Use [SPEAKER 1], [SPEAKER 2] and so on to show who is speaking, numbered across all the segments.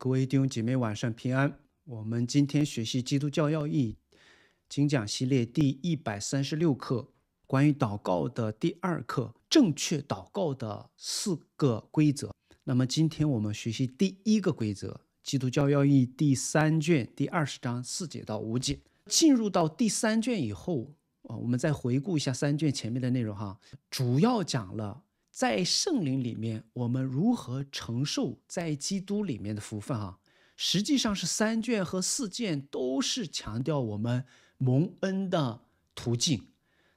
[SPEAKER 1] 各位弟兄姐妹，晚上平安。我们今天学习《基督教要义》精讲系列第一百三十六课，关于祷告的第二课，正确祷告的四个规则。那么今天我们学习第一个规则，《基督教要义》第三卷第二十章四节到五节。进入到第三卷以后，啊，我们再回顾一下三卷前面的内容哈，主要讲了。在圣灵里面，我们如何承受在基督里面的福分啊？实际上是三卷和四卷都是强调我们蒙恩的途径。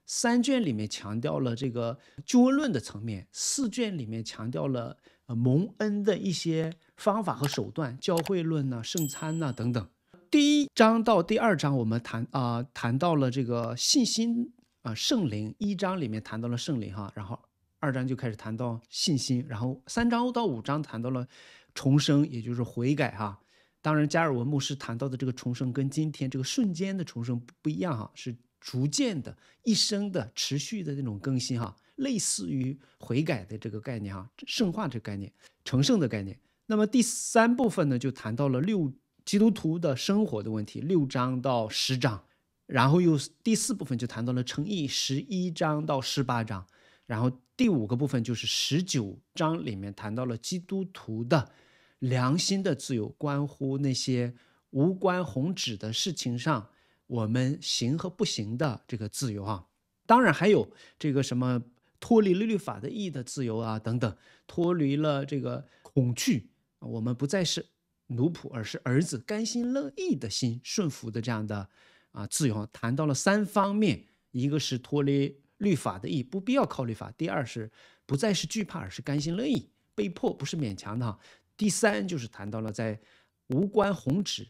[SPEAKER 1] 三卷里面强调了这个救恩论的层面，四卷里面强调了呃蒙恩的一些方法和手段。教会论呢，圣餐呢等等。第一章到第二章我们谈啊，谈到了这个信心啊，圣灵。一章里面谈到了圣灵哈，然后。二章就开始谈到信心，然后三章到五章谈到了重生，也就是悔改哈。当然，加尔文牧师谈到的这个重生跟今天这个瞬间的重生不一样哈，是逐渐的、一生的、持续的那种更新哈，类似于悔改的这个概念哈，圣化这个概念、成圣的概念。那么第三部分呢，就谈到了六基督徒的生活的问题，六章到十章，然后又第四部分就谈到了诚意，十一章到十八章，然后。第五个部分就是十九章里面谈到了基督徒的良心的自由，关乎那些无关宏旨的事情上，我们行和不行的这个自由啊，当然还有这个什么脱离律法的意义的自由啊等等，脱离了这个恐惧，我们不再是奴仆，而是儿子，甘心乐意的心顺服的这样的啊自由。谈到了三方面，一个是脱离。律法的义不必要靠律法。第二是不再是惧怕，而是甘心乐意，被迫不是勉强的哈。第三就是谈到了在无关宏旨、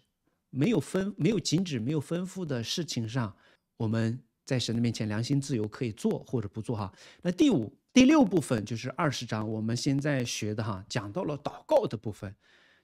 [SPEAKER 1] 没有分没有禁止没有吩咐的事情上，我们在神的面前良心自由，可以做或者不做哈。那第五第六部分就是二十章，我们现在学的哈，讲到了祷告的部分。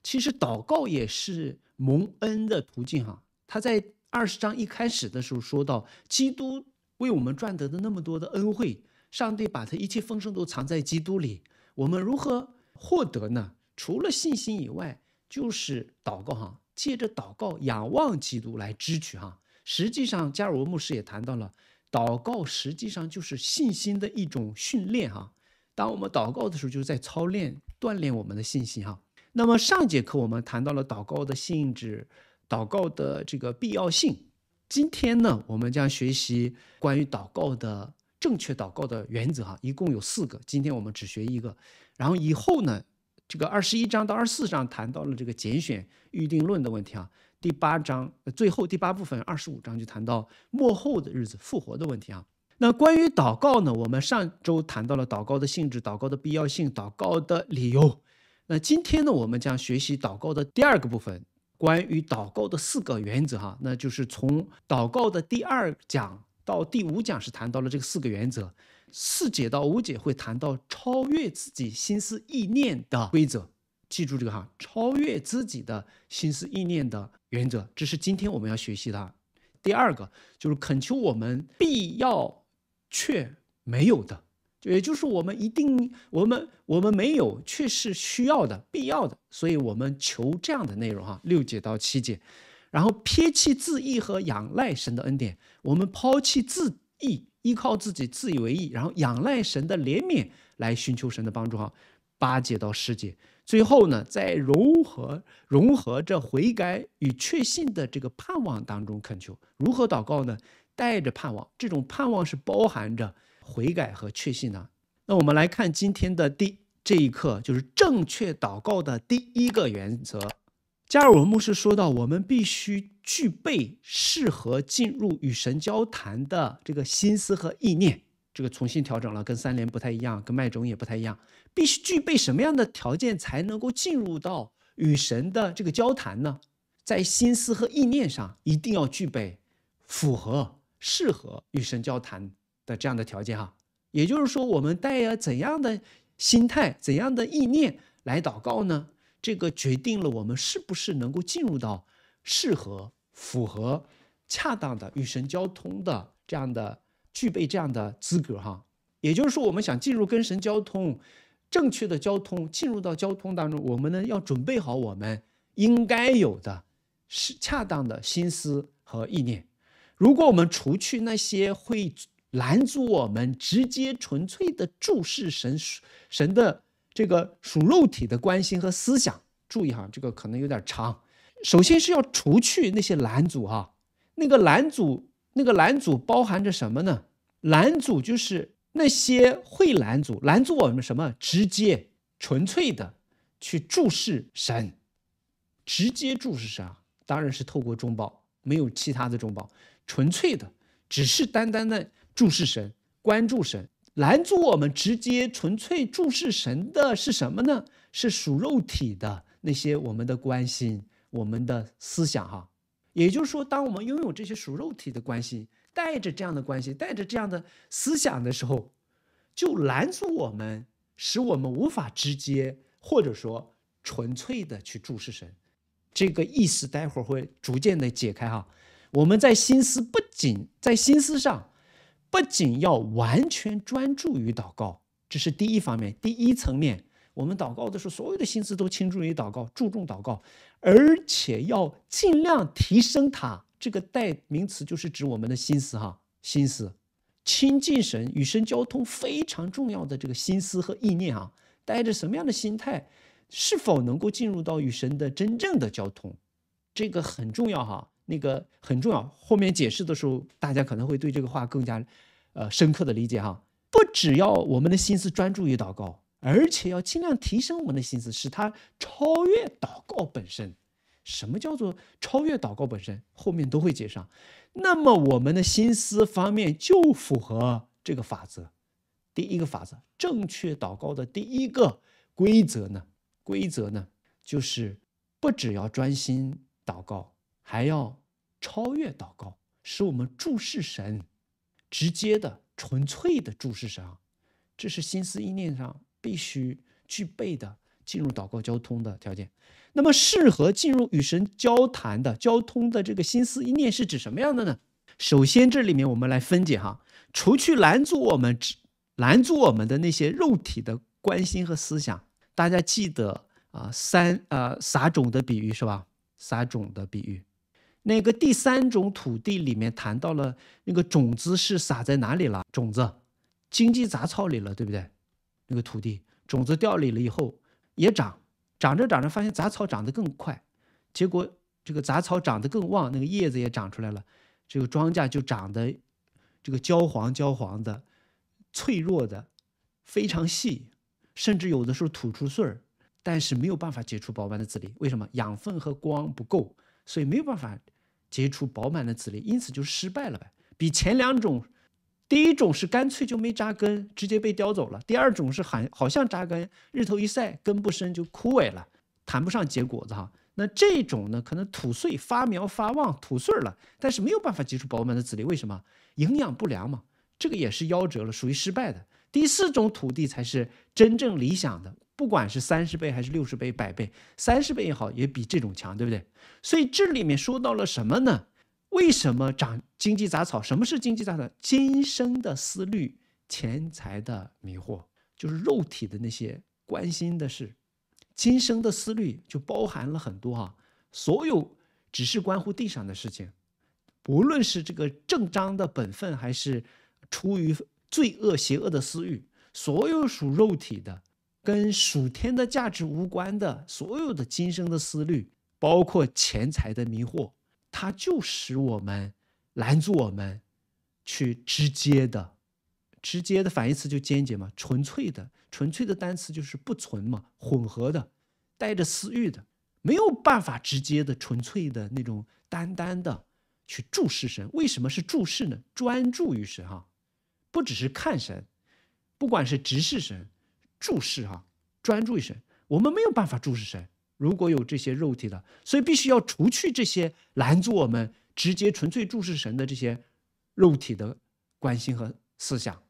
[SPEAKER 1] 其实祷告也是蒙恩的途径哈。他在二十章一开始的时候说到基督。为我们赚得的那么多的恩惠，上帝把他一切丰盛都藏在基督里，我们如何获得呢？除了信心以外，就是祷告哈。借着祷告仰望基督来支取哈。实际上，加尔文牧师也谈到了，祷告实际上就是信心的一种训练哈。当我们祷告的时候，就是在操练锻炼我们的信心哈。那么上节课我们谈到了祷告的性质，祷告的这个必要性。今天呢，我们将学习关于祷告的正确祷告的原则啊，一共有四个。今天我们只学一个，然后以后呢，这个二十一章到二十四章谈到了这个拣选预定论的问题啊。第八章最后第八部分，二十五章就谈到末后的日子复活的问题啊。那关于祷告呢，我们上周谈到了祷告的性质、祷告的必要性、祷告的理由。那今天呢，我们将学习祷告的第二个部分。关于祷告的四个原则哈，那就是从祷告的第二讲到第五讲是谈到了这个四个原则，四节到五节会谈到超越自己心思意念的规则，记住这个哈，超越自己的心思意念的原则，这是今天我们要学习的。第二个就是恳求我们必要却没有的。也就是我们一定，我们我们没有，却是需要的、必要的，所以我们求这样的内容哈，六节到七节，然后撇弃自意和仰赖神的恩典，我们抛弃自意，依靠自己自以为意，然后仰赖神的怜悯来寻求神的帮助哈，八节到十节，最后呢，在融合融合着悔改与确信的这个盼望当中恳求，如何祷告呢？带着盼望，这种盼望是包含着。悔改和确信呢？那我们来看今天的第这一课，就是正确祷告的第一个原则。加尔文牧师说到，我们必须具备适合进入与神交谈的这个心思和意念。这个重新调整了，跟三联不太一样，跟麦种也不太一样。必须具备什么样的条件才能够进入到与神的这个交谈呢？在心思和意念上，一定要具备符合、适合与神交谈。的这样的条件哈，也就是说，我们带怎样的心态、怎样的意念来祷告呢？这个决定了我们是不是能够进入到适合、符合、恰当的与神交通的这样的具备这样的资格哈。也就是说，我们想进入跟神交通，正确的交通，进入到交通当中，我们呢要准备好我们应该有的是恰当的心思和意念。如果我们除去那些会。拦阻我们直接纯粹的注视神，神的这个属肉体的关心和思想。注意哈，这个可能有点长。首先是要除去那些拦阻哈，那个拦阻，那个拦阻包含着什么呢？拦阻就是那些会拦阻，拦阻我们什么？直接纯粹的去注视神，直接注视神啊，当然是透过中保，没有其他的中保，纯粹的，只是单单的。注视神，关注神，拦住我们直接纯粹注视神的是什么呢？是属肉体的那些我们的关心，我们的思想，哈。也就是说，当我们拥有这些属肉体的关心，带着这样的关系、带着这样的思想的时候，就拦住我们，使我们无法直接或者说纯粹的去注视神。这个意思，待会儿会逐渐的解开哈。我们在心思不仅在心思上。不仅要完全专注于祷告，这是第一方面、第一层面。我们祷告的时候，所有的心思都倾注于祷告，注重祷告，而且要尽量提升它。这个代名词就是指我们的心思哈，心思亲近神、与神交通非常重要的这个心思和意念啊。带着什么样的心态，是否能够进入到与神的真正的交通，这个很重要哈。那个很重要，后面解释的时候，大家可能会对这个话更加，呃，深刻的理解哈。不只要我们的心思专注于祷告，而且要尽量提升我们的心思，使它超越祷告本身。什么叫做超越祷告本身？后面都会解释。那么我们的心思方面就符合这个法则。第一个法则，正确祷告的第一个规则呢？规则呢，就是不只要专心祷告。还要超越祷告，使我们注视神，直接的、纯粹的注视神，这是心思意念上必须具备的进入祷告交通的条件。那么，适合进入与神交谈的交通的这个心思意念是指什么样的呢？首先，这里面我们来分解哈，除去拦阻我们、拦阻我们的那些肉体的关心和思想。大家记得啊，三呃撒种的比喻是吧？撒种的比喻。那个第三种土地里面谈到了那个种子是撒在哪里了？种子，荆棘杂草里了，对不对？那个土地种子掉里了以后也长，长着长着发现杂草长得更快，结果这个杂草长得更旺，那个叶子也长出来了，这个庄稼就长得这个焦黄焦黄的，脆弱的，非常细，甚至有的时候吐出穗儿，但是没有办法结出饱满的籽粒。为什么养分和光不够，所以没有办法。结出饱满的籽粒，因此就失败了呗。比前两种，第一种是干脆就没扎根，直接被叼走了；第二种是好像扎根，日头一晒，根不深就枯萎了，谈不上结果子哈。那这种呢，可能土碎发苗发旺，土碎了，但是没有办法结出饱满的籽粒，为什么？营养不良嘛。这个也是夭折了，属于失败的。第四种土地才是真正理想的。不管是三十倍还是六十倍、百倍，三十倍也好，也比这种强，对不对？所以这里面说到了什么呢？为什么长经济杂草？什么是经济杂草？今生的思虑、钱财的迷惑，就是肉体的那些关心的事。今生的思虑就包含了很多哈，所有只是关乎地上的事情，不论是这个正章的本分，还是出于罪恶、邪恶的私欲，所有属肉体的。跟属天的价值无关的，所有的今生的思虑，包括钱财的迷惑，它就使我们拦住我们去直接的，直接的反义词就坚决嘛，纯粹的，纯粹的单词就是不纯嘛，混合的，带着私欲的，没有办法直接的纯粹的那种单单的去注视神。为什么是注视呢？专注于神哈，不只是看神，不管是直视神。注视哈，专注于神，我们没有办法注视神。如果有这些肉体的，所以必须要除去这些拦阻我们直接纯粹注视神的这些肉体的关心和思想。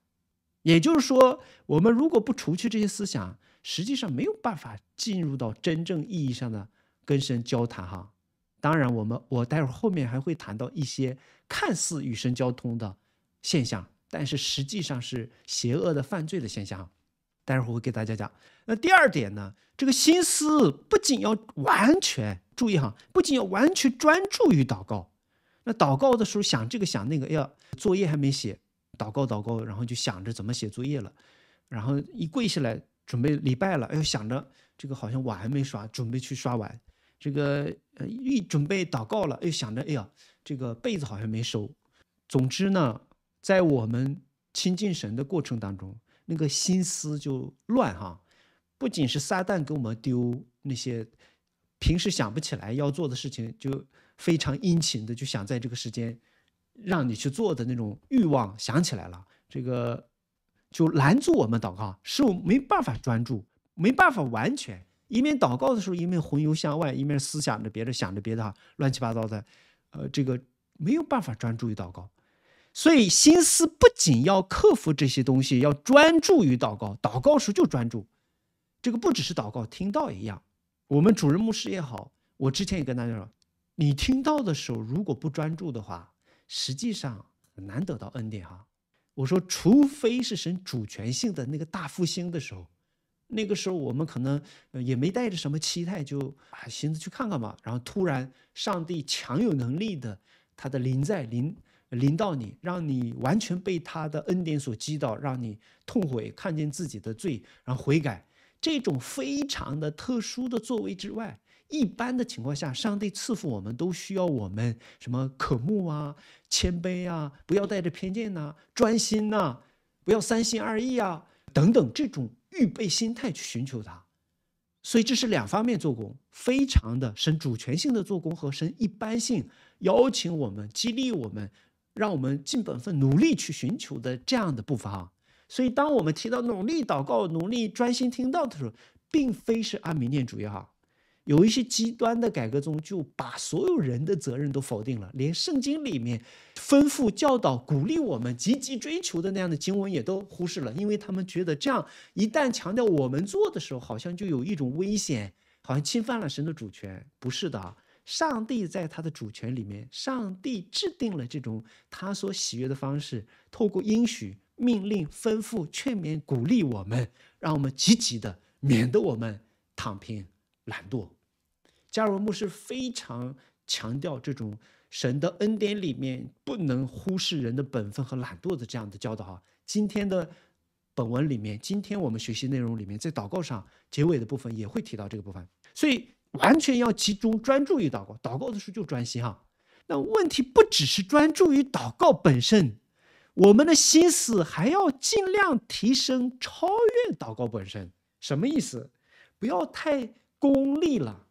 [SPEAKER 1] 也就是说，我们如果不除去这些思想，实际上没有办法进入到真正意义上的跟神交谈哈。当然，我们我待会儿后面还会谈到一些看似与神交通的现象，但是实际上是邪恶的犯罪的现象。待会儿我给大家讲。那第二点呢，这个心思不仅要完全注意哈，不仅要完全专注于祷告。那祷告的时候想这个想那个，哎呀，作业还没写，祷告祷告，然后就想着怎么写作业了。然后一跪下来准备礼拜了，哎，想着这个好像碗还没刷，准备去刷碗。这个呃，一准备祷告了，又想着，哎呀，这个被子好像没收。总之呢，在我们亲近神的过程当中。那个心思就乱哈，不仅是撒旦给我们丢那些平时想不起来要做的事情，就非常殷勤的就想在这个时间让你去做的那种欲望想起来了，这个就拦住我们祷告，是我没办法专注，没办法完全一面祷告的时候一面魂游向外，一面思想着别的想着别的哈，乱七八糟的，呃，这个没有办法专注于祷告。所以心思不仅要克服这些东西，要专注于祷告。祷告时就专注，这个不只是祷告，听到一样。我们主任牧师也好，我之前也跟大家说，你听到的时候如果不专注的话，实际上难得到恩典哈。我说，除非是神主权性的那个大复兴的时候，那个时候我们可能也没带着什么期待，就啊，寻思去看看吧。然后突然，上帝强有能力的他的临在，临。临到你，让你完全被他的恩典所击倒，让你痛悔，看见自己的罪，然后悔改。这种非常的特殊的作为之外，一般的情况下，上帝赐福我们都需要我们什么渴慕啊、谦卑啊、不要带着偏见呐、专心呐、不要三心二意啊等等这种预备心态去寻求他。所以这是两方面做工，非常的神主权性的做工和神一般性邀请我们、激励我们。让我们尽本分，努力去寻求的这样的步伐。所以，当我们提到努力祷告、努力专心听到的时候，并非是阿米念主义哈。有一些极端的改革宗就把所有人的责任都否定了，连圣经里面吩咐、教导、鼓励我们积极追求的那样的经文也都忽视了，因为他们觉得这样一旦强调我们做的时候，好像就有一种危险，好像侵犯了神的主权。不是的啊。上帝在他的主权里面，上帝制定了这种他所喜悦的方式，透过应许、命令、吩咐、劝勉、鼓励我们，让我们积极的，免得我们躺平、懒惰。加尔文牧师非常强调这种神的恩典里面不能忽视人的本分和懒惰的这样的教导啊。今天的本文里面，今天我们学习内容里面，在祷告上结尾的部分也会提到这个部分，所以。完全要集中专注于祷告，祷告的时候就专心啊。那问题不只是专注于祷告本身，我们的心思还要尽量提升超越祷告本身。什么意思？不要太功利了。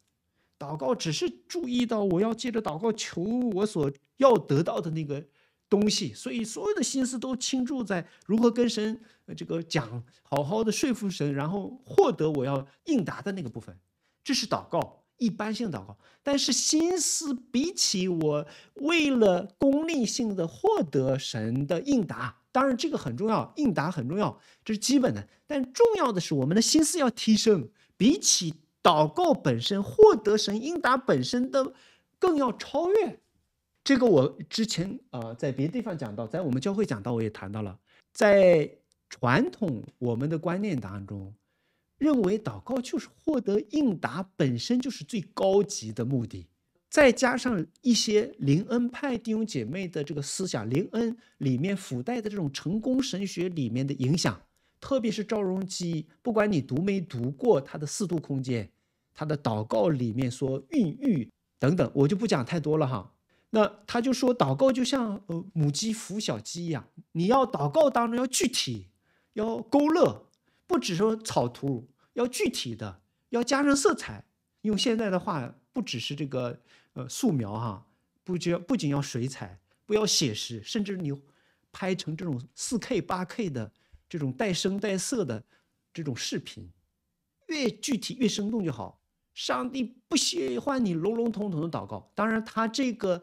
[SPEAKER 1] 祷告只是注意到我要借着祷告求我所要得到的那个东西，所以所有的心思都倾注在如何跟神这个讲，好好的说服神，然后获得我要应答的那个部分。这是祷告，一般性祷告，但是心思比起我为了功利性的获得神的应答，当然这个很重要，应答很重要，这是基本的。但重要的是，我们的心思要提升，比起祷告本身获得神应答本身的，更要超越。这个我之前啊，在别的地方讲到，在我们教会讲到，我也谈到了，在传统我们的观念当中。认为祷告就是获得应答，本身就是最高级的目的。再加上一些灵恩派弟兄姐妹的这个思想，灵恩里面附带的这种成功神学里面的影响，特别是赵荣基，不管你读没读过他的四度空间，他的祷告里面说孕育等等，我就不讲太多了哈。那他就说，祷告就像呃母鸡孵小鸡一样，你要祷告当中要具体，要勾勒。不只是草图，要具体的，要加上色彩。用现在的话，不只是这个呃素描哈，不仅不仅要水彩，不要写实，甚至你拍成这种四 K、八 K 的这种带声带色的这种视频，越具体越生动就好。上帝不喜欢你笼笼统统的祷告。当然，他这个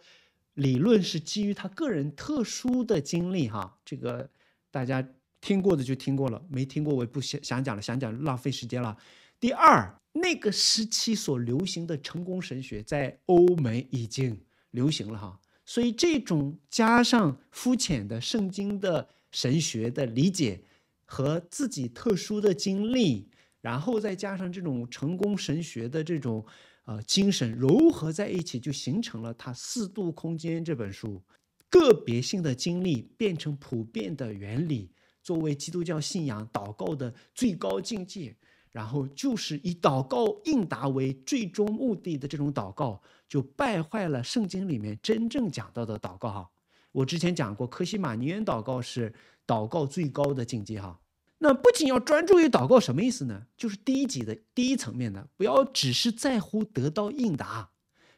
[SPEAKER 1] 理论是基于他个人特殊的经历哈，这个大家。听过的就听过了，没听过我也不想讲了，想讲浪费时间了。第二，那个时期所流行的成功神学在欧美已经流行了哈，所以这种加上肤浅的圣经的神学的理解和自己特殊的经历，然后再加上这种成功神学的这种呃精神融合在一起，就形成了他《四度空间》这本书，个别性的经历变成普遍的原理。作为基督教信仰祷告的最高境界，然后就是以祷告应答为最终目的的这种祷告，就败坏了圣经里面真正讲到的祷告。哈，我之前讲过，科西玛尼恩祷告是祷告最高的境界。哈，那不仅要专注于祷告，什么意思呢？就是第一级的第一层面的，不要只是在乎得到应答。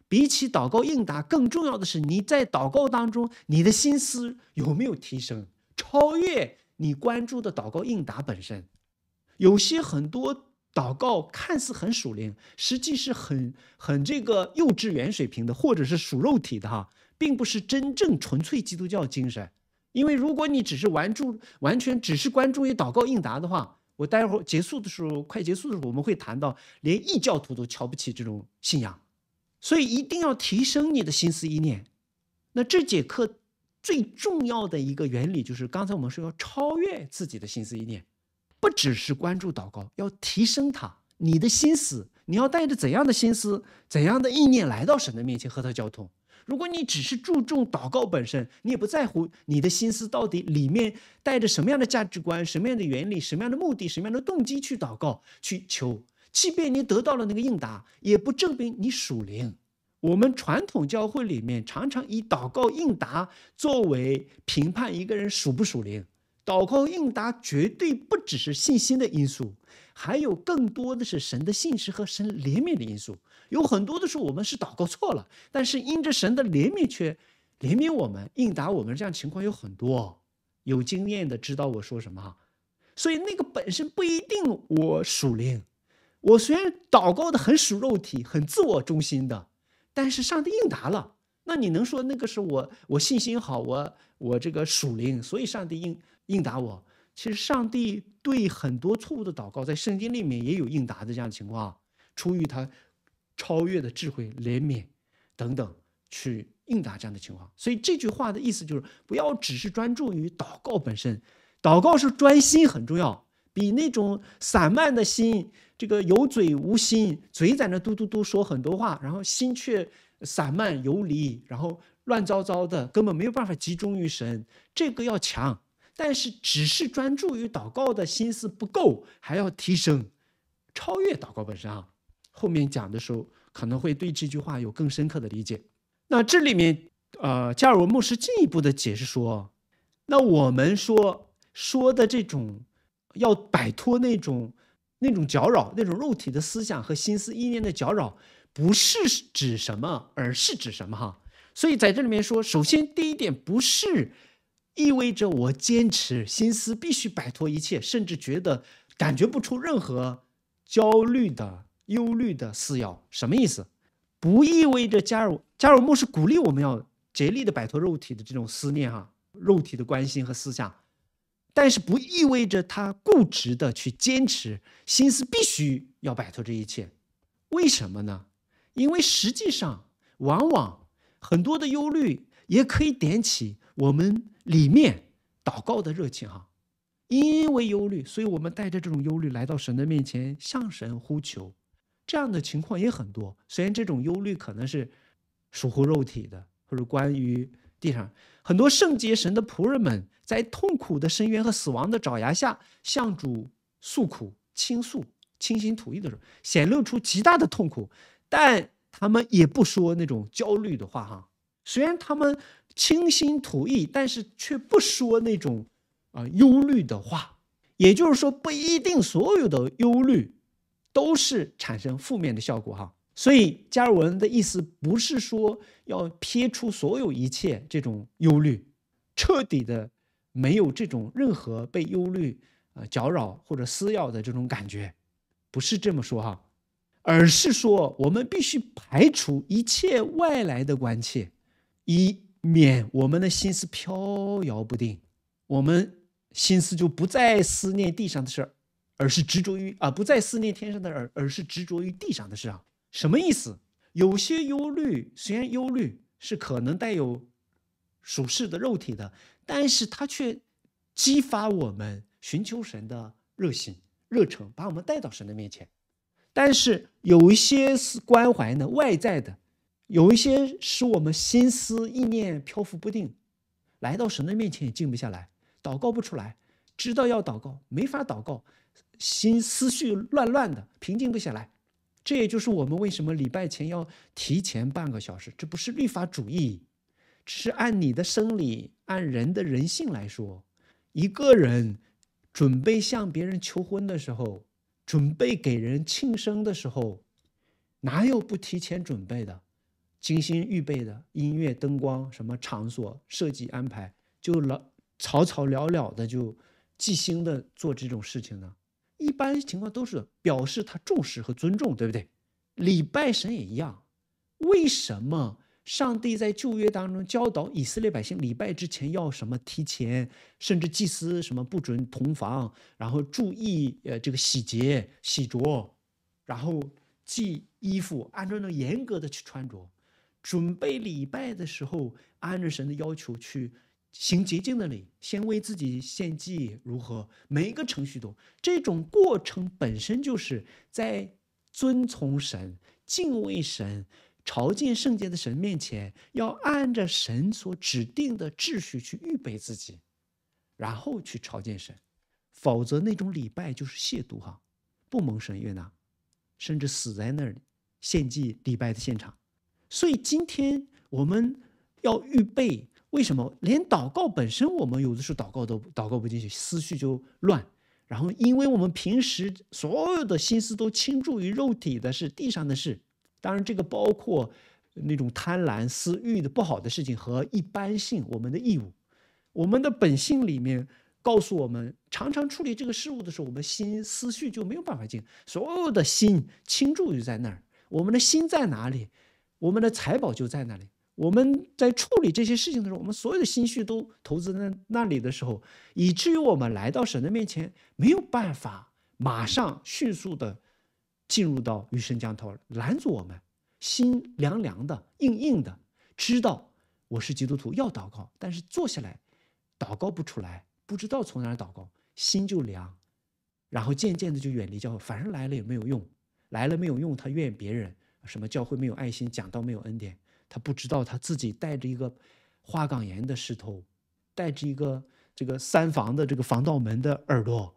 [SPEAKER 1] 比起祷告应答更重要的是，你在祷告当中，你的心思有没有提升、超越？你关注的祷告应答本身，有些很多祷告看似很属灵，实际是很很这个幼稚园水平的，或者是属肉体的哈，并不是真正纯粹基督教精神。因为如果你只是完注完全只是关注于祷告应答的话，我待会儿结束的时候，快结束的时候，我们会谈到连异教徒都瞧不起这种信仰，所以一定要提升你的心思意念。那这节课。最重要的一个原理就是，刚才我们说要超越自己的心思意念，不只是关注祷告，要提升它。你的心思，你要带着怎样的心思、怎样的意念来到神的面前和他交通。如果你只是注重祷告本身，你也不在乎你的心思到底里面带着什么样的价值观、什么样的原理、什么样的目的、什么样的动机去祷告去求，即便你得到了那个应答，也不证明你属灵。我们传统教会里面常常以祷告应答作为评判一个人属不属灵。祷告应答绝对不只是信心的因素，还有更多的是神的信实和神怜悯的因素。有很多的时候，我们是祷告错了，但是因着神的怜悯却怜悯我们，应答我们，这样情况有很多。有经验的知道我说什么，所以那个本身不一定我属灵。我虽然祷告的很属肉体，很自我中心的。但是上帝应答了，那你能说那个是我我信心好，我我这个属灵，所以上帝应应答我？其实上帝对很多错误的祷告，在圣经里面也有应答的这样的情况，出于他超越的智慧、怜悯等等去应答这样的情况。所以这句话的意思就是，不要只是专注于祷告本身，祷告是专心很重要，比那种散漫的心。这个有嘴无心，嘴在那嘟嘟嘟说很多话，然后心却散漫游离，然后乱糟糟的，根本没有办法集中于神。这个要强，但是只是专注于祷告的心思不够，还要提升，超越祷告本身啊。后面讲的时候可能会对这句话有更深刻的理解。那这里面，呃，加尔文牧师进一步的解释说，那我们说说的这种，要摆脱那种。那种搅扰，那种肉体的思想和心思意念的搅扰，不是指什么，而是指什么哈？所以在这里面说，首先第一点不是意味着我坚持心思必须摆脱一切，甚至觉得感觉不出任何焦虑的、忧虑的撕咬，什么意思？不意味着加入加入牧是鼓励我们要竭力的摆脱肉体的这种思念哈，肉体的关心和思想。但是不意味着他固执的去坚持，心思必须要摆脱这一切，为什么呢？因为实际上，往往很多的忧虑也可以点起我们里面祷告的热情，哈，因为忧虑，所以我们带着这种忧虑来到神的面前，向神呼求，这样的情况也很多。虽然这种忧虑可能是属乎肉体的，或者关于。地上很多圣洁神的仆人们，在痛苦的深渊和死亡的爪牙下，向主诉苦、倾诉、倾心吐意的时候，显露出极大的痛苦，但他们也不说那种焦虑的话哈。虽然他们倾心吐意，但是却不说那种啊忧虑的话。也就是说，不一定所有的忧虑都是产生负面的效果哈。所以，加尔文的意思不是说要撇除所有一切这种忧虑，彻底的没有这种任何被忧虑啊搅扰或者撕咬的这种感觉，不是这么说哈，而是说我们必须排除一切外来的关切，以免我们的心思飘摇不定，我们心思就不再思念地上的事儿，而是执着于啊不再思念天上的而而是执着于地上的事啊。什么意思？有些忧虑虽然忧虑是可能带有属世的肉体的，但是它却激发我们寻求神的热心、热忱，把我们带到神的面前。但是有一些是关怀的外在的，有一些使我们心思意念漂浮不定，来到神的面前也静不下来，祷告不出来，知道要祷告，没法祷告，心思绪乱乱的，平静不下来。这也就是我们为什么礼拜前要提前半个小时，这不是律法主义，是按你的生理、按人的人性来说。一个人准备向别人求婚的时候，准备给人庆生的时候，哪有不提前准备的、精心预备的音乐、灯光、什么场所设计安排，就了草草了了的就即兴的做这种事情呢？一般情况都是表示他重视和尊重，对不对？礼拜神也一样。为什么上帝在旧约当中教导以色列百姓礼拜之前要什么提前，甚至祭司什么不准同房，然后注意呃这个洗洁洗濯，然后系衣服，按照那严格的去穿着，准备礼拜的时候按照神的要求去。行捷径的你，先为自己献祭如何？每一个程序都，这种过程本身就是在遵从神、敬畏神、朝见圣洁的神面前，要按着神所指定的秩序去预备自己，然后去朝见神。否则，那种礼拜就是亵渎哈，不蒙神悦纳，甚至死在那里献祭礼拜的现场。所以，今天我们要预备。为什么连祷告本身，我们有的时候祷告都祷告不进去，思绪就乱。然后，因为我们平时所有的心思都倾注于肉体的，事、地上的事。当然，这个包括那种贪婪、私欲的不好的事情和一般性我们的义务。我们的本性里面告诉我们，常常处理这个事物的时候，我们心思绪就没有办法进，所有的心倾注于在那儿。我们的心在哪里，我们的财宝就在那里。我们在处理这些事情的时候，我们所有的心绪都投资在那里的时候，以至于我们来到神的面前没有办法，马上迅速的进入到雨神江头拦住我们，心凉凉的、硬硬的，知道我是基督徒要祷告，但是坐下来祷告不出来，不知道从哪儿祷告，心就凉，然后渐渐的就远离教会。反正来了也没有用，来了没有用，他怨别人，什么教会没有爱心，讲道没有恩典。他不知道他自己带着一个花岗岩的石头，带着一个这个三防的这个防盗门的耳朵，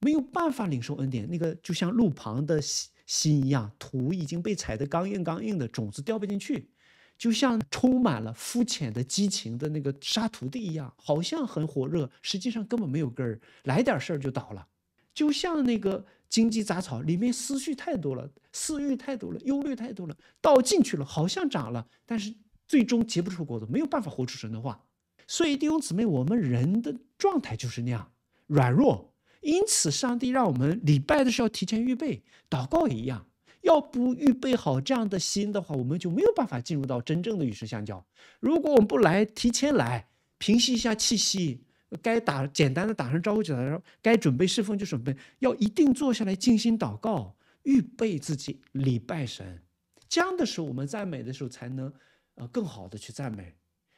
[SPEAKER 1] 没有办法领受恩典。那个就像路旁的心一样，土已经被踩得刚硬刚硬的，种子掉不进去，就像充满了肤浅的激情的那个沙土地一样，好像很火热，实际上根本没有根儿，来点事儿就倒了，就像那个。荆棘杂草里面思绪太多了，私欲太多了，忧虑太多了，倒进去了，好像长了，但是最终结不出果子，没有办法活出神的话。所以弟兄姊妹，我们人的状态就是那样软弱，因此上帝让我们礼拜的时候提前预备，祷告也一样，要不预备好这样的心的话，我们就没有办法进入到真正的与神相交。如果我们不来，提前来平息一下气息。该打简单的打声招呼起招呼，该准备侍奉就准备，要一定坐下来静心祷告，预备自己礼拜神。这样的时候，我们赞美的时候才能，呃，更好的去赞美；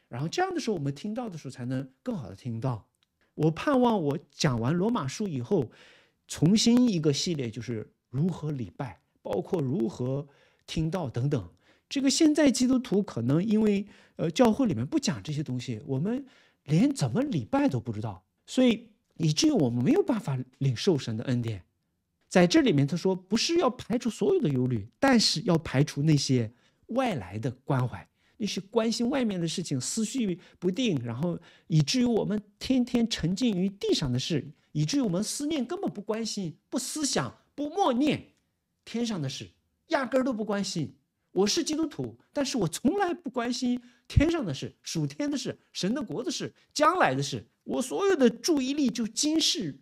[SPEAKER 1] 然后这样的时候，我们听到的时候才能更好的听到。我盼望我讲完罗马书以后，重新一个系列就是如何礼拜，包括如何听到等等。这个现在基督徒可能因为呃教会里面不讲这些东西，我们。连怎么礼拜都不知道，所以以至于我们没有办法领受神的恩典。在这里面，他说不是要排除所有的忧虑，但是要排除那些外来的关怀，那些关心外面的事情，思绪不定，然后以至于我们天天沉浸于地上的事，以至于我们思念根本不关心、不思想、不默念天上的事，压根儿都不关心。我是基督徒，但是我从来不关心天上的事、属天的事、神的国的事、将来的事。我所有的注意力就今世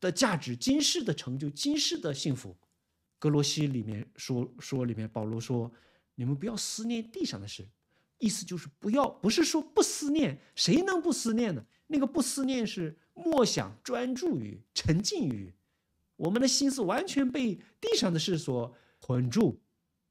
[SPEAKER 1] 的价值、今世的成就、今世的幸福。格罗西里面说说里面，保罗说：“你们不要思念地上的事。”意思就是不要，不是说不思念，谁能不思念呢？那个不思念是莫想，专注于、沉浸于，我们的心思完全被地上的事所捆住。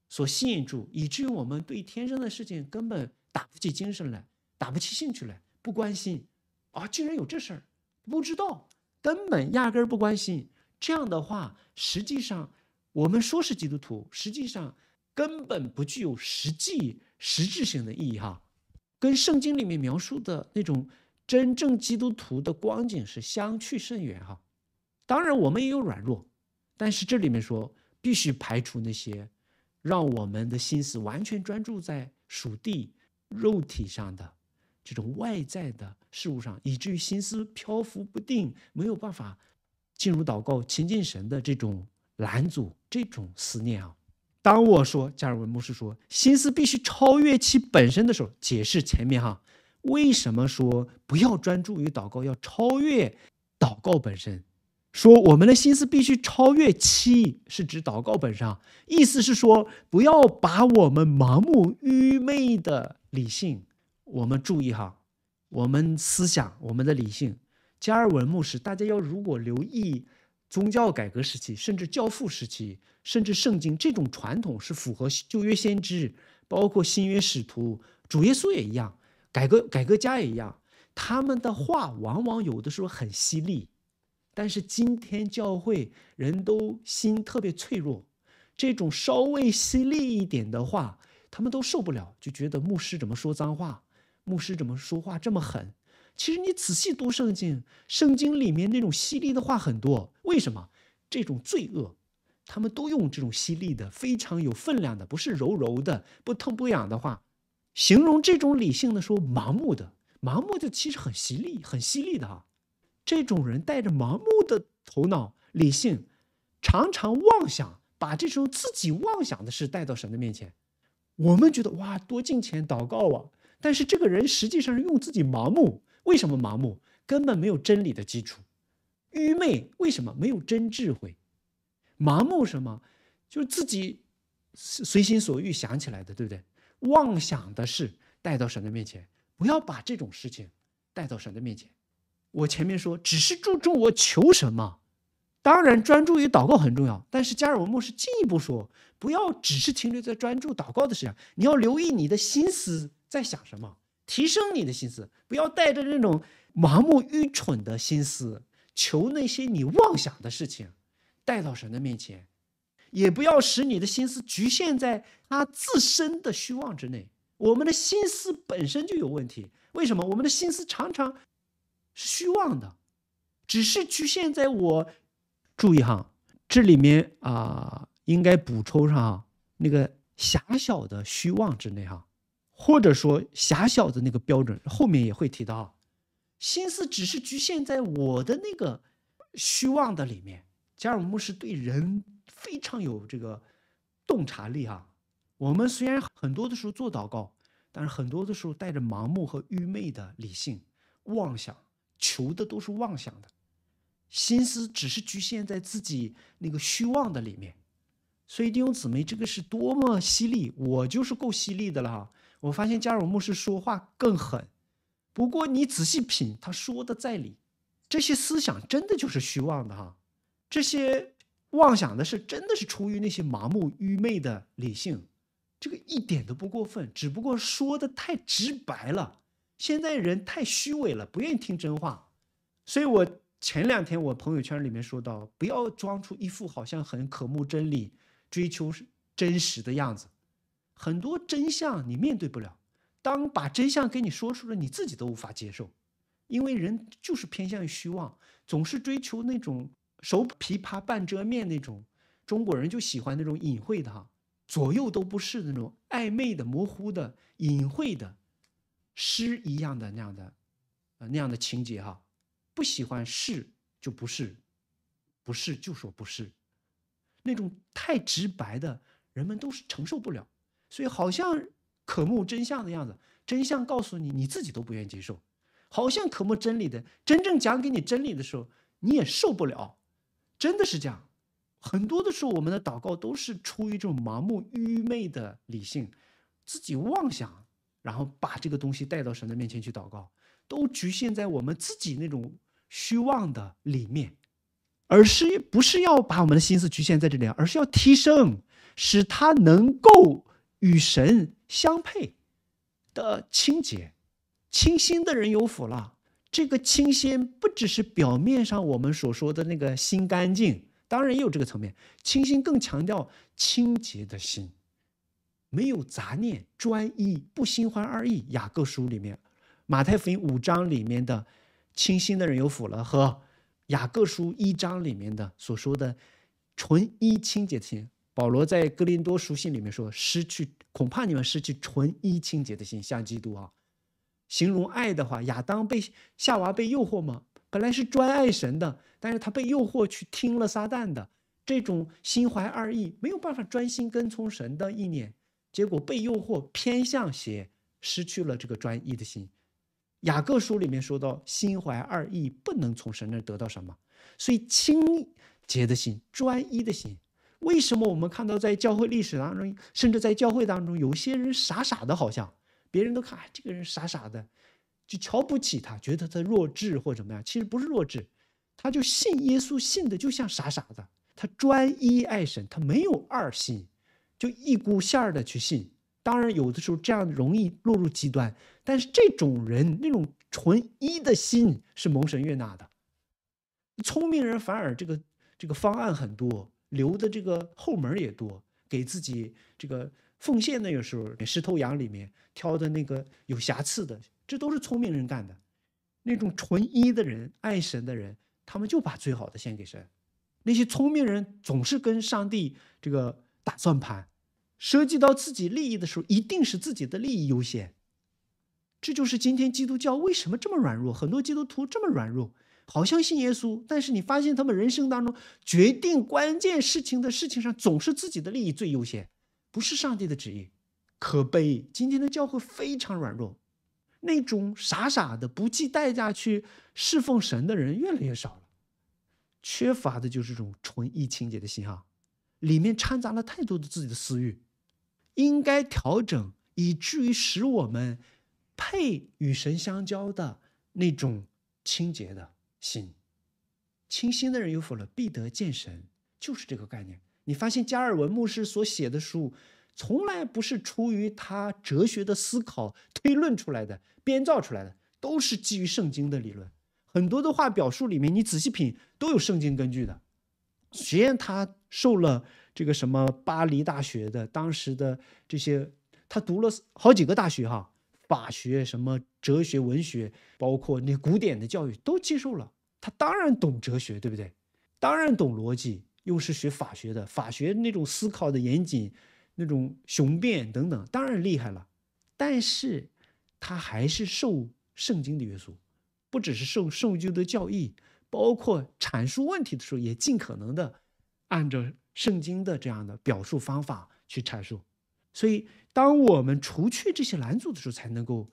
[SPEAKER 1] 所吸引住，以至于我们对天生的事情根本打不起精神来，打不起兴趣来，不关心。啊，竟然有这事儿，不知道，根本压根儿不关心。这样的话，实际上我们说是基督徒，实际上根本不具有实际实质性的意义。哈，跟圣经里面描述的那种真正基督徒的光景是相去甚远。哈，当然我们也有软弱，但是这里面说必须排除那些。让我们的心思完全专注在属地肉体上的这种外在的事物上，以至于心思漂浮不定，没有办法进入祷告亲近神的这种拦阻、这种思念啊。当我说，加尔文牧师说，心思必须超越其本身的时候，解释前面哈，为什么说不要专注于祷告，要超越祷告本身。说我们的心思必须超越七，是指祷告本上，意思是说，不要把我们盲目愚昧的理性，我们注意哈，我们思想我们的理性。加尔文牧师，大家要如果留意宗教改革时期，甚至教父时期，甚至圣经这种传统是符合旧约先知，包括新约使徒主耶稣也一样，改革改革家也一样，他们的话往往有的时候很犀利。但是今天教会人都心特别脆弱，这种稍微犀利一点的话，他们都受不了，就觉得牧师怎么说脏话，牧师怎么说话这么狠。其实你仔细读圣经，圣经里面那种犀利的话很多。为什么？这种罪恶，他们都用这种犀利的、非常有分量的，不是柔柔的、不痛不痒的话，形容这种理性的说，盲目的、盲目的其实很犀利、很犀利的哈。这种人带着盲目的头脑理性，常常妄想，把这时候自己妄想的事带到神的面前。我们觉得哇，多敬虔祷告啊！但是这个人实际上是用自己盲目。为什么盲目？根本没有真理的基础，愚昧。为什么没有真智慧？盲目什么？就是自己随心所欲想起来的，对不对？妄想的事带到神的面前，不要把这种事情带到神的面前。我前面说，只是注重我求什么，当然专注于祷告很重要。但是加尔文牧师进一步说，不要只是停留在专注祷告的身上，你要留意你的心思在想什么，提升你的心思，不要带着那种盲目愚蠢的心思求那些你妄想的事情，带到神的面前，也不要使你的心思局限在他自身的虚妄之内。我们的心思本身就有问题，为什么？我们的心思常常。是虚妄的，只是局限在我注意哈，这里面啊，应该补充上那个狭小的虚妄之内哈，或者说狭小的那个标准，后面也会提到。心思只是局限在我的那个虚妄的里面。加尔木是对人非常有这个洞察力哈。我们虽然很多的时候做祷告，但是很多的时候带着盲目和愚昧的理性妄想。求的都是妄想的心思，只是局限在自己那个虚妄的里面。所以丁永姊梅这个是多么犀利，我就是够犀利的了哈。我发现加尔牧师说话更狠，不过你仔细品，他说的在理。这些思想真的就是虚妄的哈，这些妄想的事真的是出于那些盲目愚昧的理性，这个一点都不过分，只不过说的太直白了。现在人太虚伪了，不愿意听真话，所以我前两天我朋友圈里面说到，不要装出一副好像很渴慕真理、追求真实的样子，很多真相你面对不了，当把真相给你说出了，你自己都无法接受，因为人就是偏向于虚妄，总是追求那种手琵琶半遮面那种，中国人就喜欢那种隐晦的哈，左右都不是那种暧昧的、模糊的、隐晦的。诗一样的那样的，呃，那样的情节哈，不喜欢是就不是，不是就说不是，那种太直白的，人们都是承受不了，所以好像渴慕真相的样子，真相告诉你，你自己都不愿意接受，好像渴慕真理的，真正讲给你真理的时候，你也受不了，真的是这样，很多的时候我们的祷告都是出于这种盲目愚昧的理性，自己妄想。然后把这个东西带到神的面前去祷告，都局限在我们自己那种虚妄的里面，而是不是要把我们的心思局限在这里，而是要提升，使他能够与神相配的清洁、清新的人有福了。这个清新不只是表面上我们所说的那个心干净，当然也有这个层面，清新更强调清洁的心。没有杂念，专一，不心怀二意。雅各书里面，马太福音五章里面的清心的人有福了，和雅各书一章里面的所说的纯一、清洁的心。保罗在哥林多书信里面说，失去恐怕你们失去纯一、清洁的心，像基督啊。形容爱的话，亚当被夏娃被诱惑吗？本来是专爱神的，但是他被诱惑去听了撒旦的，这种心怀二意，没有办法专心跟从神的意念。结果被诱惑，偏向邪，失去了这个专一的心。雅各书里面说到，心怀二意，不能从神那得到什么。所以清洁的心，专一的心。为什么我们看到在教会历史当中，甚至在教会当中，有些人傻傻的，好像别人都看这个人傻傻的，就瞧不起他，觉得他弱智或怎么样？其实不是弱智，他就信耶稣，信的就像傻傻的，他专一爱神，他没有二心。就一股线儿的去信，当然有的时候这样容易落入极端，但是这种人那种纯一的心是蒙神悦纳的。聪明人反而这个这个方案很多，留的这个后门也多，给自己这个奉献的有时候石头羊里面挑的那个有瑕疵的，这都是聪明人干的。那种纯一的人、爱神的人，他们就把最好的献给神。那些聪明人总是跟上帝这个。打算盘，涉及到自己利益的时候，一定是自己的利益优先。这就是今天基督教为什么这么软弱，很多基督徒这么软弱，好像信耶稣，但是你发现他们人生当中决定关键事情的事情上，总是自己的利益最优先，不是上帝的旨意，可悲。今天的教会非常软弱，那种傻傻的不计代价去侍奉神的人越来越少了，缺乏的就是这种纯意清洁的心啊。里面掺杂了太多的自己的私欲，应该调整，以至于使我们配与神相交的那种清洁的心。清心的人有否了，必得见神，就是这个概念。你发现加尔文牧师所写的书，从来不是出于他哲学的思考推论出来的、编造出来的，都是基于圣经的理论。很多的话表述里面，你仔细品，都有圣经根据的。实验他。受了这个什么巴黎大学的当时的这些，他读了好几个大学哈，法学、什么哲学、文学，包括那古典的教育都接受了。他当然懂哲学，对不对？当然懂逻辑，又是学法学的，法学那种思考的严谨、那种雄辩等等，当然厉害了。但是，他还是受圣经的约束，不只是受圣经的教义，包括阐述问题的时候也尽可能的。按照圣经的这样的表述方法去阐述，所以当我们除去这些拦阻的时候，才能够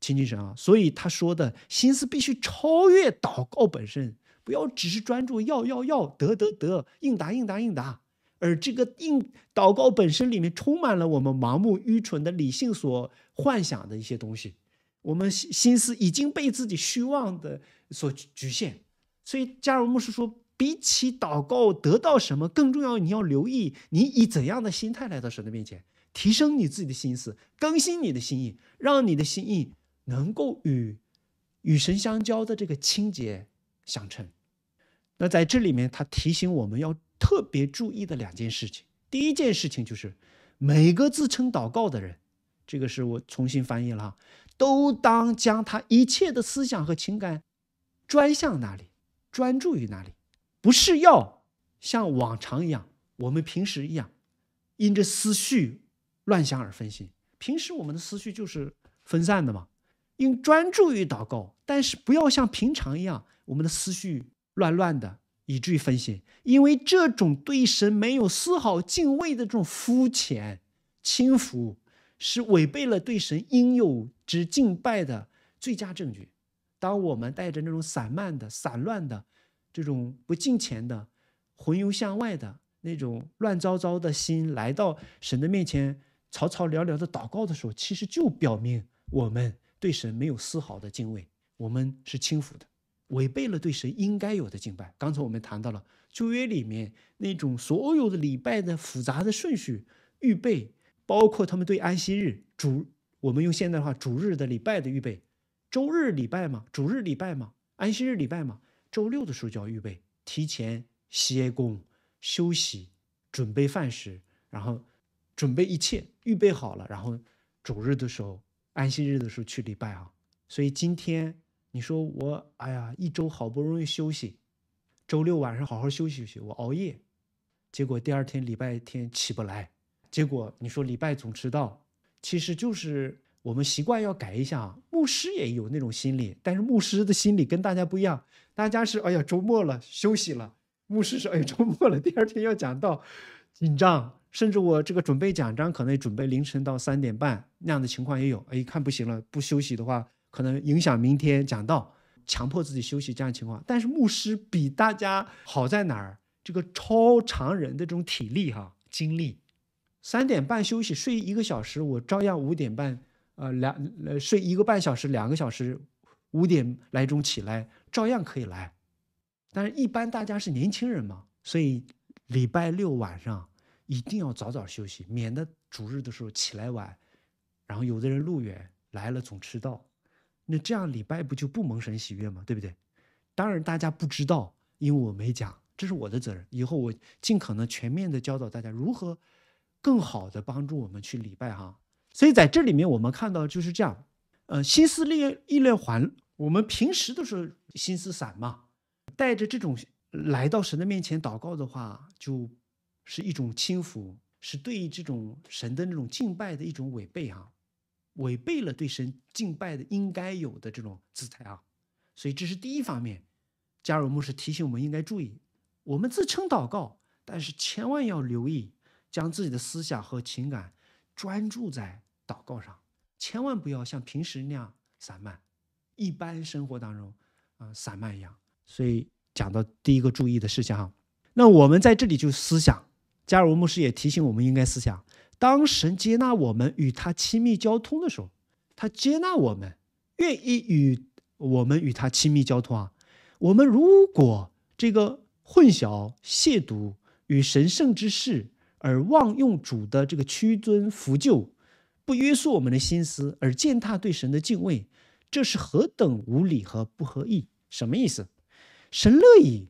[SPEAKER 1] 亲近神啊。所以他说的心思必须超越祷告本身，不要只是专注要要要得得得应答应答应答，而这个应祷告本身里面充满了我们盲目愚蠢的理性所幻想的一些东西，我们心心思已经被自己虚妄的所局限。所以加尔姆牧师说。比起祷告得到什么更重要，你要留意你以怎样的心态来到神的面前，提升你自己的心思，更新你的心意，让你的心意能够与与神相交的这个清洁相称。那在这里面，他提醒我们要特别注意的两件事情，第一件事情就是每个自称祷告的人，这个是我重新翻译了哈，都当将他一切的思想和情感专向那里，专注于那里。不是要像往常一样，我们平时一样，因着思绪乱想而分心。平时我们的思绪就是分散的嘛，应专注于祷告，但是不要像平常一样，我们的思绪乱乱的，以至于分心。因为这种对神没有丝毫敬畏的这种肤浅、轻浮，是违背了对神应有之敬拜的最佳证据。当我们带着那种散漫的、散乱的，这种不敬虔的、魂游向外的那种乱糟糟的心来到神的面前，草草聊聊的祷告的时候，其实就表明我们对神没有丝毫的敬畏，我们是轻浮的，违背了对神应该有的敬拜。刚才我们谈到了旧约里面那种所有的礼拜的复杂的顺序预备，包括他们对安息日、主我们用现代化主日的礼拜的预备，周日礼拜嘛，主日礼拜嘛，安息日礼拜嘛，周六的时候就要预备，提前歇工休息，准备饭食，然后准备一切，预备好了，然后主日的时候，安息日的时候去礼拜啊。所以今天你说我，哎呀，一周好不容易休息，周六晚上好好休息休息，我熬夜，结果第二天礼拜天起不来，结果你说礼拜总迟到，其实就是。我们习惯要改一下啊，牧师也有那种心理，但是牧师的心理跟大家不一样。大家是哎呀周末了休息了，牧师是哎周末了，第二天要讲到紧张，甚至我这个准备讲章可能准备凌晨到三点半那样的情况也有。哎，看不行了，不休息的话可能影响明天讲到，强迫自己休息这样情况。但是牧师比大家好在哪儿？这个超常人的这种体力哈精力，三点半休息睡一个小时，我照样五点半。呃，两呃睡一个半小时、两个小时，五点来钟起来照样可以来。但是，一般大家是年轻人嘛，所以礼拜六晚上一定要早早休息，免得主日的时候起来晚。然后，有的人路远来了总迟到，那这样礼拜不就不蒙神喜悦吗？对不对？当然，大家不知道，因为我没讲，这是我的责任。以后我尽可能全面的教导大家如何更好的帮助我们去礼拜哈。所以在这里面，我们看到就是这样，呃，心思恋意念缓。我们平时都是心思散嘛，带着这种来到神的面前祷告的话，就是一种轻浮，是对于这种神的那种敬拜的一种违背啊，违背了对神敬拜的应该有的这种姿态啊。所以这是第一方面，加尔姆牧师提醒我们应该注意：我们自称祷告，但是千万要留意将自己的思想和情感。专注在祷告上，千万不要像平时那样散漫。一般生活当中，啊，散漫一样。所以讲到第一个注意的事项，哈，那我们在这里就思想，加尔文牧师也提醒我们应该思想：当神接纳我们与他亲密交通的时候，他接纳我们，愿意与我们与他亲密交通啊。我们如果这个混淆亵渎与神圣之事。而妄用主的这个屈尊服就，不约束我们的心思，而践踏对神的敬畏，这是何等无理和不合意？什么意思？神乐意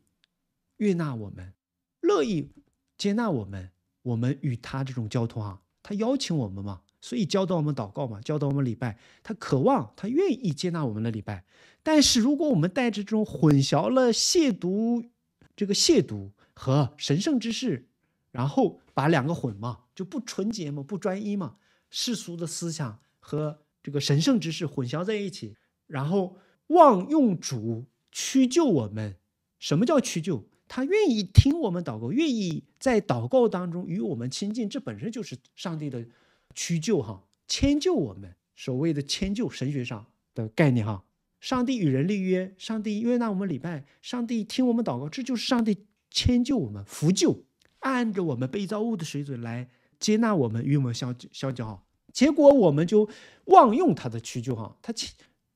[SPEAKER 1] 悦纳我们，乐意接纳我们，我们与他这种交通啊，他邀请我们嘛，所以教导我们祷告嘛，教导我们礼拜，他渴望，他愿意接纳我们的礼拜。但是，如果我们带着这种混淆了亵渎，这个亵渎和神圣之事，然后。把两个混嘛，就不纯洁嘛，不专一嘛，世俗的思想和这个神圣之事混淆在一起，然后妄用主屈就我们。什么叫屈就？他愿意听我们祷告，愿意在祷告当中与我们亲近，这本身就是上帝的屈就哈，迁就我们。所谓的迁就，神学上的概念哈，上帝与人立约，上帝约那我们礼拜，上帝听我们祷告，这就是上帝迁就我们，福救。按着我们被造物的水准来接纳我们与们相相交，结果我们就妄用他的屈就哈，他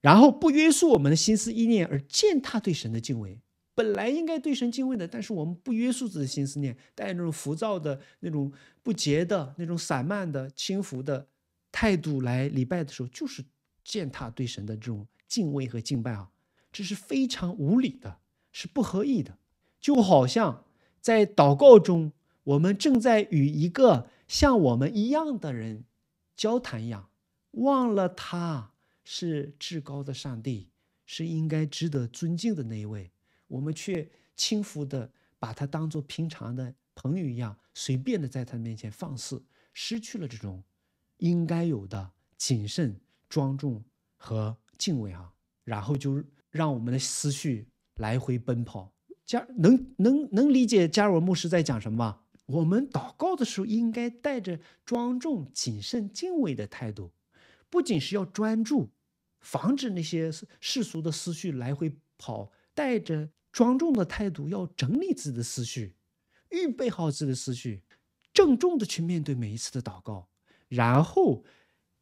[SPEAKER 1] 然后不约束我们的心思意念，而践踏对神的敬畏。本来应该对神敬畏的，但是我们不约束自己的心思念，带那种浮躁的那种不洁的那种散漫的轻浮的态度来礼拜的时候，就是践踏对神的这种敬畏和敬拜啊，这是非常无理的，是不合意的，就好像。在祷告中，我们正在与一个像我们一样的人交谈一样，忘了他是至高的上帝，是应该值得尊敬的那一位。我们却轻浮的把他当做平常的朋友一样，随便的在他面前放肆，失去了这种应该有的谨慎、庄重和敬畏啊！然后就让我们的思绪来回奔跑。能能能理解加尔牧师在讲什么？吗？我们祷告的时候应该带着庄重、谨慎、敬畏的态度，不仅是要专注，防止那些世俗的思绪来回跑，带着庄重的态度，要整理自己的思绪，预备好自己的思绪，郑重的去面对每一次的祷告，然后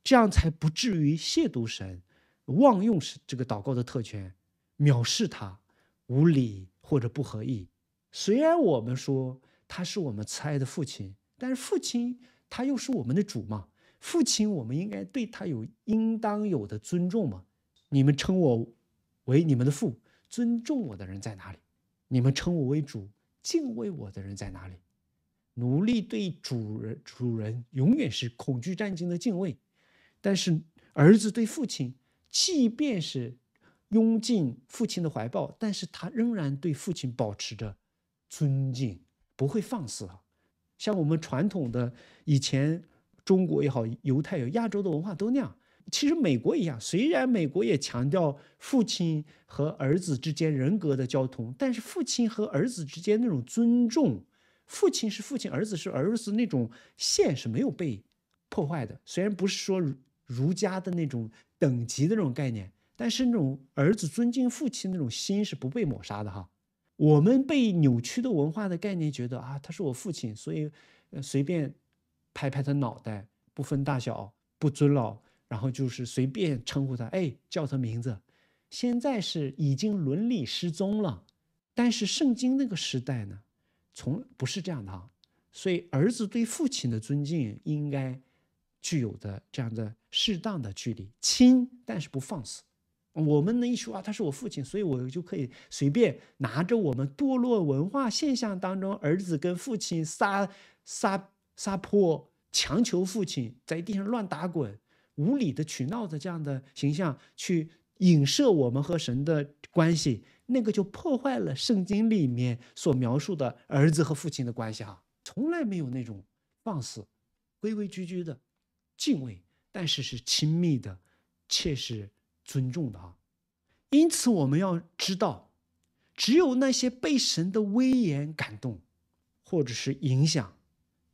[SPEAKER 1] 这样才不至于亵渎神，妄用这个祷告的特权，藐视他，无礼。或者不合意，虽然我们说他是我们慈爱的父亲，但是父亲他又是我们的主嘛，父亲我们应该对他有应当有的尊重嘛。你们称我为你们的父，尊重我的人在哪里？你们称我为主，敬畏我的人在哪里？奴隶对主人，主人永远是恐惧战争的敬畏，但是儿子对父亲，即便是。拥进父亲的怀抱，但是他仍然对父亲保持着尊敬，不会放肆啊。像我们传统的以前中国也好，犹太有亚洲的文化都那样。其实美国一样，虽然美国也强调父亲和儿子之间人格的交通，但是父亲和儿子之间那种尊重，父亲是父亲，儿子是儿子那种线是没有被破坏的。虽然不是说儒家的那种等级的那种概念。但是那种儿子尊敬父亲那种心是不被抹杀的哈。我们被扭曲的文化的概念觉得啊，他是我父亲，所以随便拍拍他脑袋，不分大小，不尊老，然后就是随便称呼他，哎，叫他名字。现在是已经伦理失踪了，但是圣经那个时代呢，从不是这样的啊。所以儿子对父亲的尊敬应该具有的这样的适当的距离，亲但是不放肆。我们能一说啊，他是我父亲，所以我就可以随便拿着我们堕落文化现象当中儿子跟父亲撒撒撒泼、强求父亲在地上乱打滚、无理的取闹的这样的形象去影射我们和神的关系，那个就破坏了圣经里面所描述的儿子和父亲的关系。哈，从来没有那种放肆、规规矩矩的敬畏，但是是亲密的，切实。尊重的啊，因此我们要知道，只有那些被神的威严感动，或者是影响，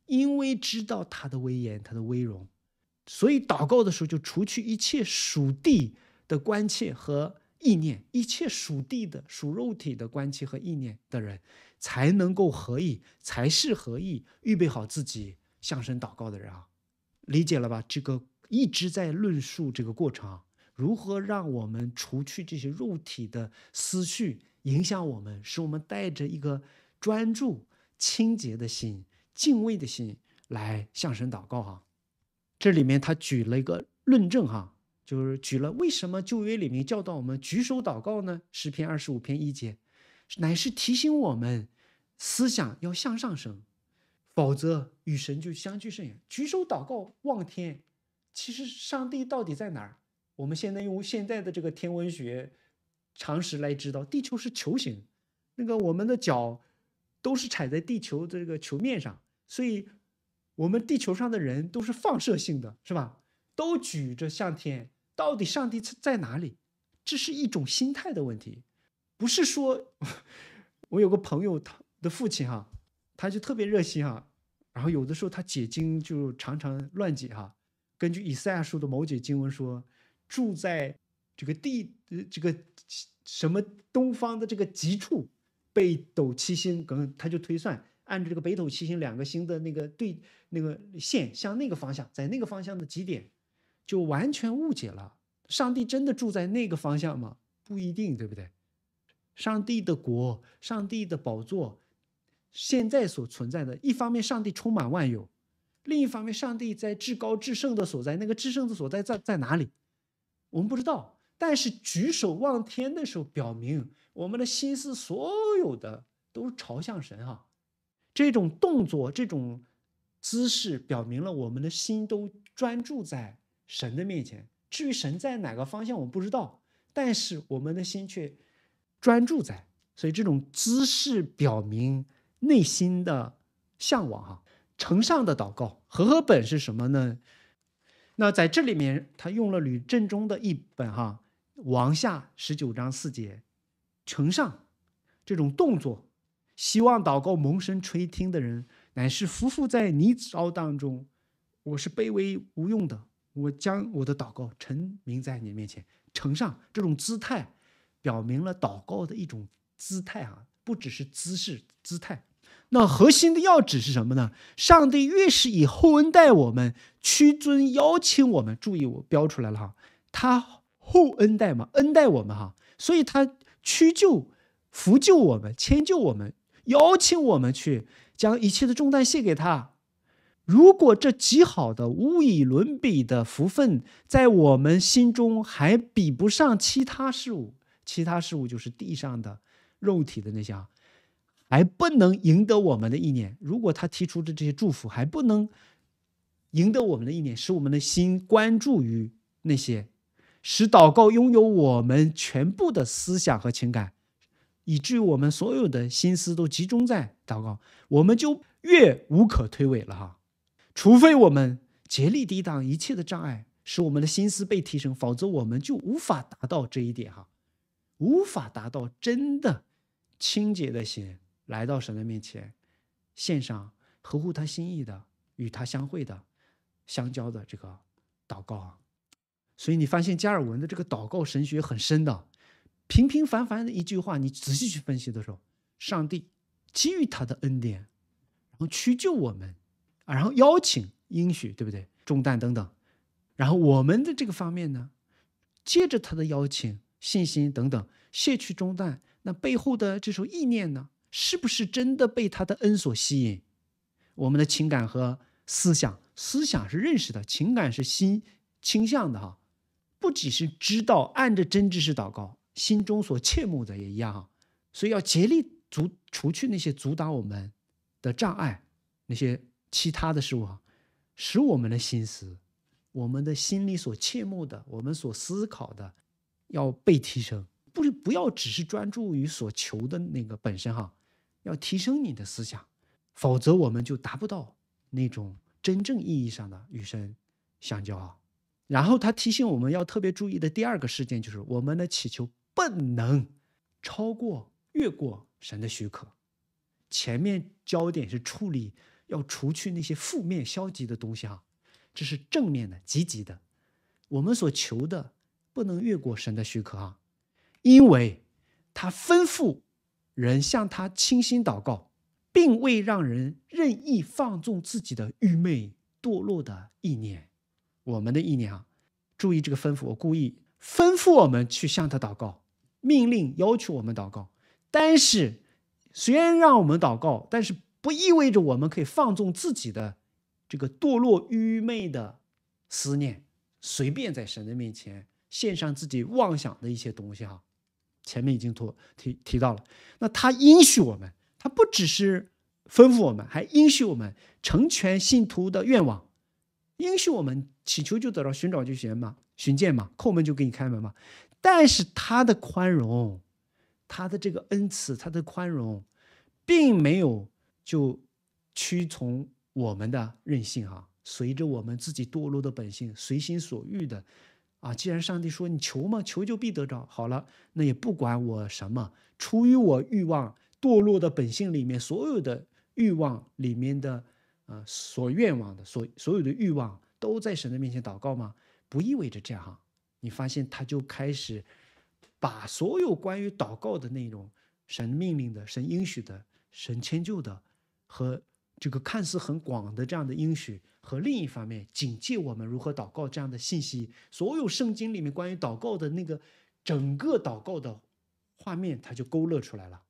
[SPEAKER 1] 因为知道他的威严、他的威荣，所以祷告的时候就除去一切属地的关切和意念，一切属地的、属肉体的关切和意念的人，才能够合意，才是合意，预备好自己向神祷告的人啊，理解了吧？这个一直在论述这个过程啊。如何让我们除去这些肉体的思绪影响我们，使我们带着一个专注、清洁的心、敬畏的心来向神祷告？哈，这里面他举了一个论证，哈，就是举了为什么旧约里面教导我们举手祷告呢？诗篇二十五篇一节，乃是提醒我们思想要向上升，否则与神就相距甚远。举手祷告望天，其实上帝到底在哪儿？我们现在用现在的这个天文学常识来知道，地球是球形，那个我们的脚都是踩在地球的这个球面上，所以我们地球上的人都是放射性的，是吧？都举着向天，到底上帝在哪里？这是一种心态的问题，不是说我有个朋友，他的父亲哈，他就特别热心哈，然后有的时候他解经就常常乱解哈，根据以赛亚书的某解经文说。住在这个地，这个什么东方的这个极处，北斗七星，可能他就推算，按照这个北斗七星两个星的那个对那个线，向那个方向，在那个方向的极点，就完全误解了。上帝真的住在那个方向吗？不一定，对不对？上帝的国，上帝的宝座，现在所存在的，一方面上帝充满万有，另一方面上帝在至高至圣的所在，那个至圣的所在在在哪里？我们不知道，但是举手望天的时候，表明我们的心思所有的都是朝向神啊。这种动作、这种姿势，表明了我们的心都专注在神的面前。至于神在哪个方向，我们不知道，但是我们的心却专注在。所以这种姿势表明内心的向往哈。呈上的祷告，合合本是什么呢？那在这里面，他用了吕正中的一本哈王下十九章四节，呈上这种动作，希望祷告蒙神垂听的人，乃是匍匐在泥沼当中，我是卑微无用的，我将我的祷告呈明在你面前，呈上这种姿态，表明了祷告的一种姿态啊，不只是姿势姿态。那核心的要旨是什么呢？上帝越是以厚恩待我们，屈尊邀请我们，注意我标出来了哈，他厚恩待嘛，恩待我们哈，所以他屈就、扶救我们、迁就我们、邀请我们去将一切的重担卸给他。如果这极好的、无以伦比的福分在我们心中还比不上其他事物，其他事物就是地上的、肉体的那些。啊，还不能赢得我们的意念。如果他提出的这些祝福还不能赢得我们的意念，使我们的心关注于那些，使祷告拥有我们全部的思想和情感，以至于我们所有的心思都集中在祷告，我们就越无可推诿了哈。除非我们竭力抵挡一切的障碍，使我们的心思被提升，否则我们就无法达到这一点哈，无法达到真的清洁的心。来到神的面前，献上合乎他心意的、与他相会的、相交的这个祷告啊！所以你发现加尔文的这个祷告神学很深的。平平凡凡的一句话，你仔细去分析的时候，上帝给予他的恩典，然后屈就我们，啊，然后邀请、应许，对不对？中断等等，然后我们的这个方面呢，借着他的邀请、信心等等，卸去中断那背后的这首意念呢？是不是真的被他的恩所吸引？我们的情感和思想，思想是认识的，情感是心倾向的哈。不仅是知道按着真知识祷告，心中所切慕的也一样哈。所以要竭力阻除去那些阻挡我们的障碍，那些其他的事物哈，使我们的心思，我们的心里所切慕的，我们所思考的，要被提升，不不要只是专注于所求的那个本身哈。要提升你的思想，否则我们就达不到那种真正意义上的与神相交。然后他提醒我们要特别注意的第二个事件就是，我们的祈求不能超过、越过神的许可。前面焦点是处理要除去那些负面、消极的东西啊，这是正面的、积极的。我们所求的不能越过神的许可啊，因为他吩咐。人向他倾心祷告，并未让人任意放纵自己的愚昧堕落的意念。我们的意念啊，注意这个吩咐，我故意吩咐我们去向他祷告，命令要求我们祷告。但是，虽然让我们祷告，但是不意味着我们可以放纵自己的这个堕落愚昧的思念，随便在神的面前献上自己妄想的一些东西哈。前面已经托提提到了，那他应许我们，他不只是吩咐我们，还应许我们成全信徒的愿望，应许我们祈求就得到，寻找就寻嘛，寻见嘛，叩门就给你开门嘛。但是他的宽容，他的这个恩赐，他的宽容，并没有就屈从我们的任性啊，随着我们自己堕落的本性，随心所欲的。啊，既然上帝说你求嘛，求就必得着。好了，那也不管我什么，出于我欲望堕落的本性里面所有的欲望里面的啊所愿望的所所有的欲望都在神的面前祷告吗？不意味着这样，你发现他就开始把所有关于祷告的内容，神命令的、神应许的、神迁就的和。这个看似很广的这样的应许，和另一方面警戒我们如何祷告这样的信息，所有圣经里面关于祷告的那个整个祷告的画面，它就勾勒出来了。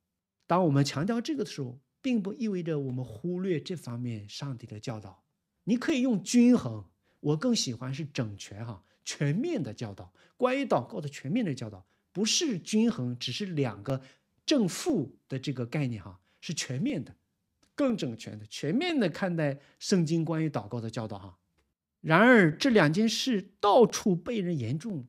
[SPEAKER 1] 当我们强调这个的时候，并不意味着我们忽略这方面上帝的教导。你可以用均衡，我更喜欢是整全哈，全面的教导，关于祷告的全面的教导，不是均衡，只是两个正负的这个概念哈，是全面的。更整全的、全面的看待圣经关于祷告的教导哈。然而这两件事到处被人严重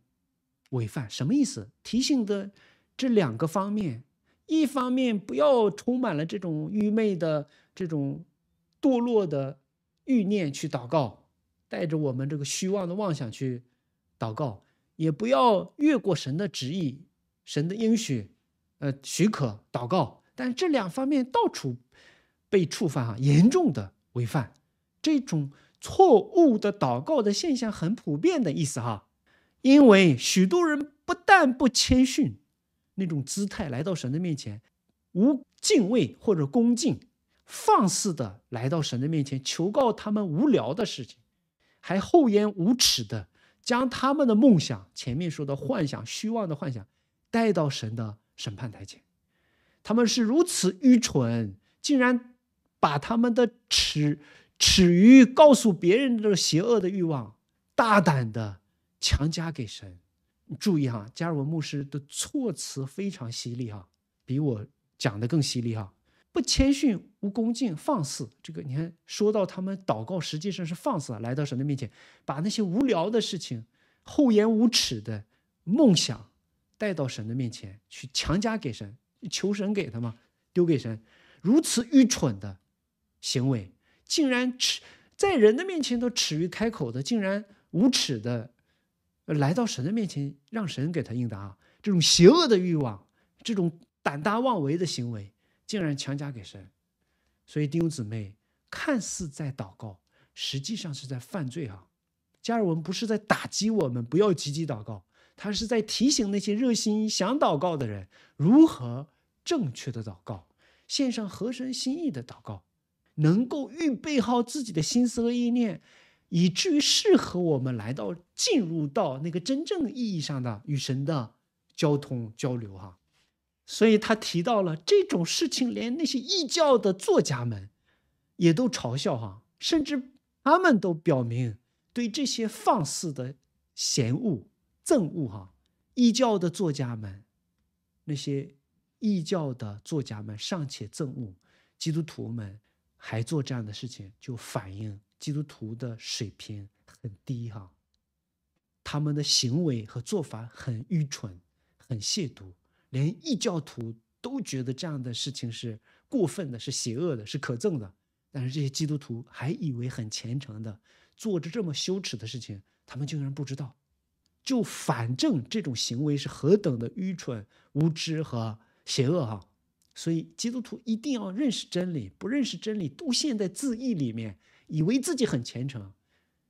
[SPEAKER 1] 违反，什么意思？提醒的这两个方面：一方面不要充满了这种愚昧的、这种堕落的欲念去祷告，带着我们这个虚妄的妄想去祷告；也不要越过神的旨意、神的应许、呃许可祷告。但这两方面到处。被触犯哈，严重的违反这种错误的祷告的现象很普遍的意思哈，因为许多人不但不谦逊，那种姿态来到神的面前，无敬畏或者恭敬，放肆的来到神的面前求告他们无聊的事情，还厚颜无耻的将他们的梦想，前面说的幻想、虚妄的幻想带到神的审判台前，他们是如此愚蠢，竟然。把他们的耻、耻于告诉别人的邪恶的欲望，大胆的强加给神。注意哈，加尔文牧师的措辞非常犀利哈，比我讲的更犀利哈。不谦逊、无恭敬、放肆。这个你看，说到他们祷告实际上是放肆，来到神的面前，把那些无聊的事情、厚颜无耻的梦想带到神的面前去，强加给神，求神给他嘛，丢给神，如此愚蠢的。行为竟然耻在人的面前都耻于开口的，竟然无耻的来到神的面前，让神给他应答。这种邪恶的欲望，这种胆大妄为的行为，竟然强加给神。所以，弟兄姊妹看似在祷告，实际上是在犯罪啊！加尔文不是在打击我们，不要积极祷告，他是在提醒那些热心想祷告的人如何正确的祷告，献上合神心意的祷告。能够预备好自己的心思和意念，以至于适合我们来到、进入到那个真正意义上的与神的交通交流哈。所以他提到了这种事情，连那些异教的作家们也都嘲笑哈，甚至他们都表明对这些放肆的嫌恶、憎恶哈。异教的作家们，那些异教的作家们尚且憎恶基督徒们。还做这样的事情，就反映基督徒的水平很低哈。他们的行为和做法很愚蠢、很亵渎，连异教徒都觉得这样的事情是过分的、是邪恶的、是可憎的。但是这些基督徒还以为很虔诚的，做着这么羞耻的事情，他们竟然不知道，就反正这种行为是何等的愚蠢、无知和邪恶哈。所以基督徒一定要认识真理，不认识真理，都陷在自义里面，以为自己很虔诚。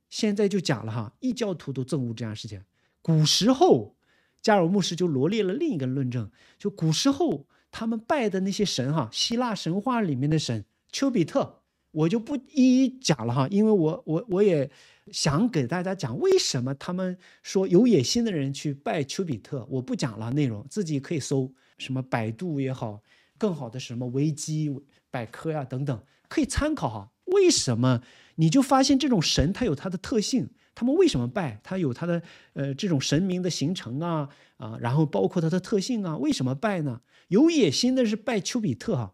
[SPEAKER 1] 现在就假了哈，异教徒都憎恶这样事情。古时候，加尔牧师就罗列了另一个论证，就古时候他们拜的那些神哈，希腊神话里面的神丘比特，我就不一一讲了哈，因为我我我也想给大家讲为什么他们说有野心的人去拜丘比特，我不讲了，内容自己可以搜，什么百度也好。更好的什么维基百科呀等等，可以参考哈。为什么你就发现这种神他有他的特性？他们为什么拜？他有他的呃这种神明的形成啊啊，然后包括它的特性啊，为什么拜呢？有野心的是拜丘比特哈，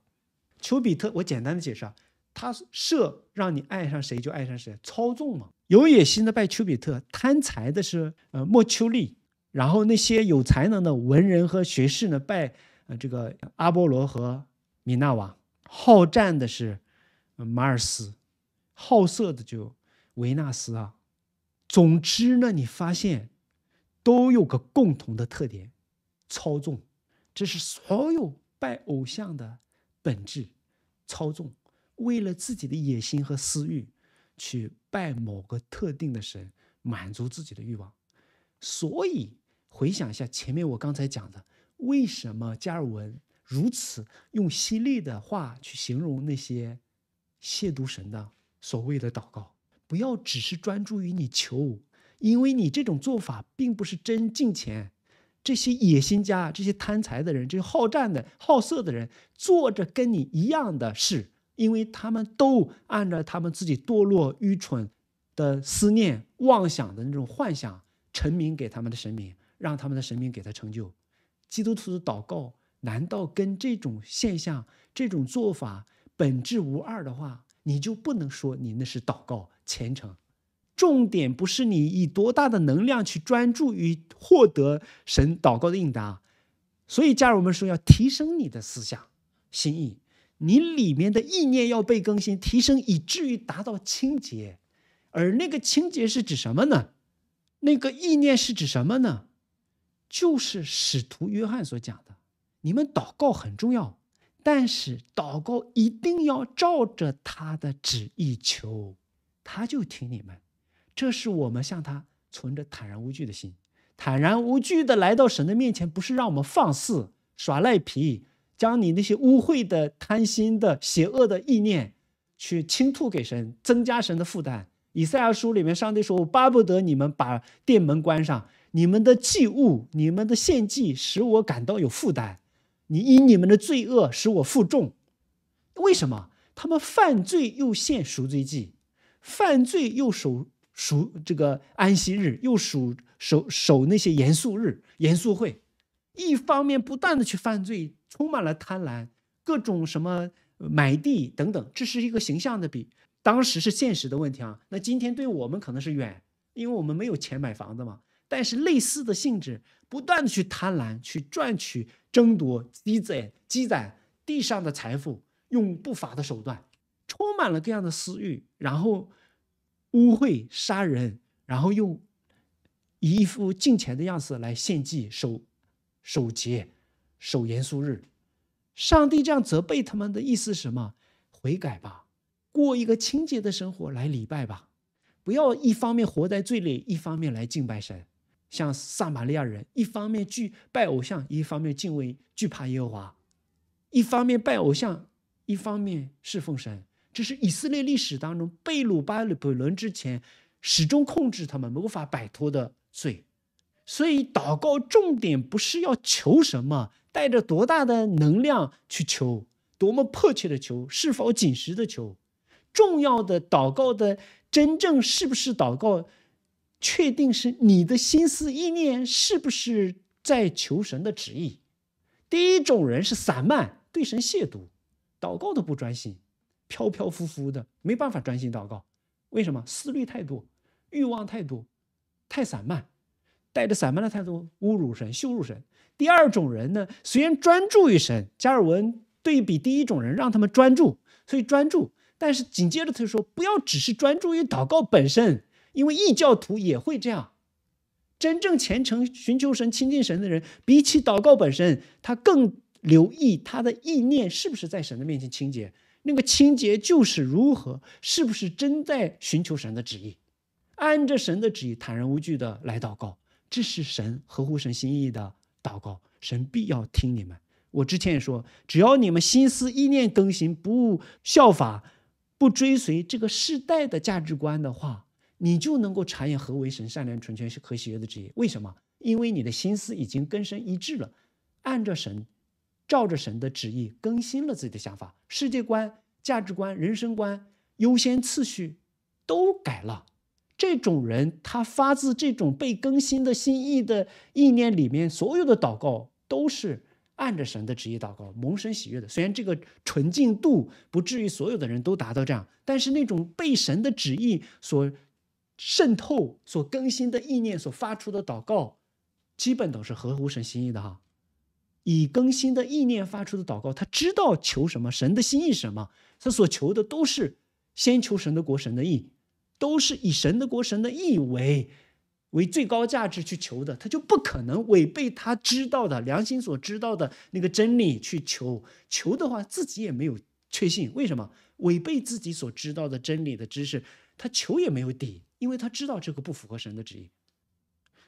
[SPEAKER 1] 丘比特我简单的解释啊，他射设让你爱上谁就爱上谁，操纵嘛。有野心的拜丘比特，贪财的是呃莫丘利，然后那些有才能的文人和学士呢拜。呃，这个阿波罗和米娜瓦，好战的是马尔斯，好色的就维纳斯啊。总之呢，你发现都有个共同的特点：操纵。这是所有拜偶像的本质：操纵，为了自己的野心和私欲，去拜某个特定的神，满足自己的欲望。所以回想一下前面我刚才讲的。为什么加尔文如此用犀利的话去形容那些亵渎神的所谓的祷告？不要只是专注于你求，因为你这种做法并不是真敬虔。这些野心家、这些贪财的人、这些好战的好色的人，做着跟你一样的事，因为他们都按照他们自己堕落、愚蠢的思念、妄想的那种幻想，成名给他们的神明，让他们的神明给他成就。基督徒的祷告难道跟这种现象、这种做法本质无二的话，你就不能说你那是祷告虔诚？重点不是你以多大的能量去专注于获得神祷告的应答。所以，家我们说要提升你的思想心意，你里面的意念要被更新提升，以至于达到清洁。而那个清洁是指什么呢？那个意念是指什么呢？就是使徒约翰所讲的，你们祷告很重要，但是祷告一定要照着他的旨意求，他就听你们。这是我们向他存着坦然无惧的心，坦然无惧的来到神的面前，不是让我们放肆耍赖皮，将你那些污秽的、贪心的、邪恶的意念去倾吐给神，增加神的负担。以赛亚书里面，上帝说：“我巴不得你们把店门关上。”你们的祭物，你们的献祭，使我感到有负担。你因你们的罪恶使我负重。为什么他们犯罪又献赎罪祭，犯罪又守赎这个安息日，又守守守那些严肃日、严肃会？一方面不断的去犯罪，充满了贪婪，各种什么买地等等。这是一个形象的比，当时是现实的问题啊。那今天对我们可能是远，因为我们没有钱买房子嘛。但是类似的性质，不断的去贪婪，去赚取、争夺、积攒、积攒地上的财富，用不法的手段，充满了各样的私欲，然后污秽、杀人，然后用一副敬虔的样子来献祭、守守节、守严肃日。上帝这样责备他们的意思是什么？悔改吧，过一个清洁的生活来礼拜吧，不要一方面活在罪里，一方面来敬拜神。像撒玛利亚人，一方面惧拜偶像，一方面敬畏惧怕耶和华；一方面拜偶像，一方面是奉神。这是以色列历史当中贝鲁巴鲁巴伦之前始终控制他们无法摆脱的罪。所以祷告重点不是要求什么，带着多大的能量去求，多么迫切的求，是否紧实的求。重要的祷告的真正是不是祷告？确定是你的心思意念是不是在求神的旨意？第一种人是散漫，对神亵渎，祷告都不专心，飘飘浮浮的，没办法专心祷告。为什么思虑太多，欲望太多，太散漫，带着散漫的态度侮辱神、羞辱神。第二种人呢，虽然专注于神，加尔文对比第一种人，让他们专注，所以专注。但是紧接着他就说，不要只是专注于祷告本身。因为异教徒也会这样，真正虔诚寻求神、亲近神的人，比起祷告本身，他更留意他的意念是不是在神的面前清洁。那个清洁就是如何，是不是真在寻求神的旨意，按着神的旨意坦然无惧的来祷告，这是神合乎神心意的祷告，神必要听你们。我之前也说，只要你们心思意念更新，不效法、不追随这个世代的价值观的话。你就能够查验何为神善良、纯全、是可喜悦的旨意？为什么？因为你的心思已经根深一致了，按着神、照着神的旨意更新了自己的想法、世界观、价值观、人生观、优先次序都改了。这种人，他发自这种被更新的心意的意念里面，所有的祷告都是按着神的旨意祷告，蒙神喜悦的。虽然这个纯净度不至于所有的人都达到这样，但是那种被神的旨意所渗透所更新的意念所发出的祷告，基本都是合乎神心意的哈。以更新的意念发出的祷告，他知道求什么，神的心意什么，他所求的都是先求神的国、神的意，都是以神的国、神的意为为最高价值去求的。他就不可能违背他知道的良心所知道的那个真理去求，求的话自己也没有确信。为什么违背自己所知道的真理的知识，他求也没有底。因为他知道这个不符合神的旨意，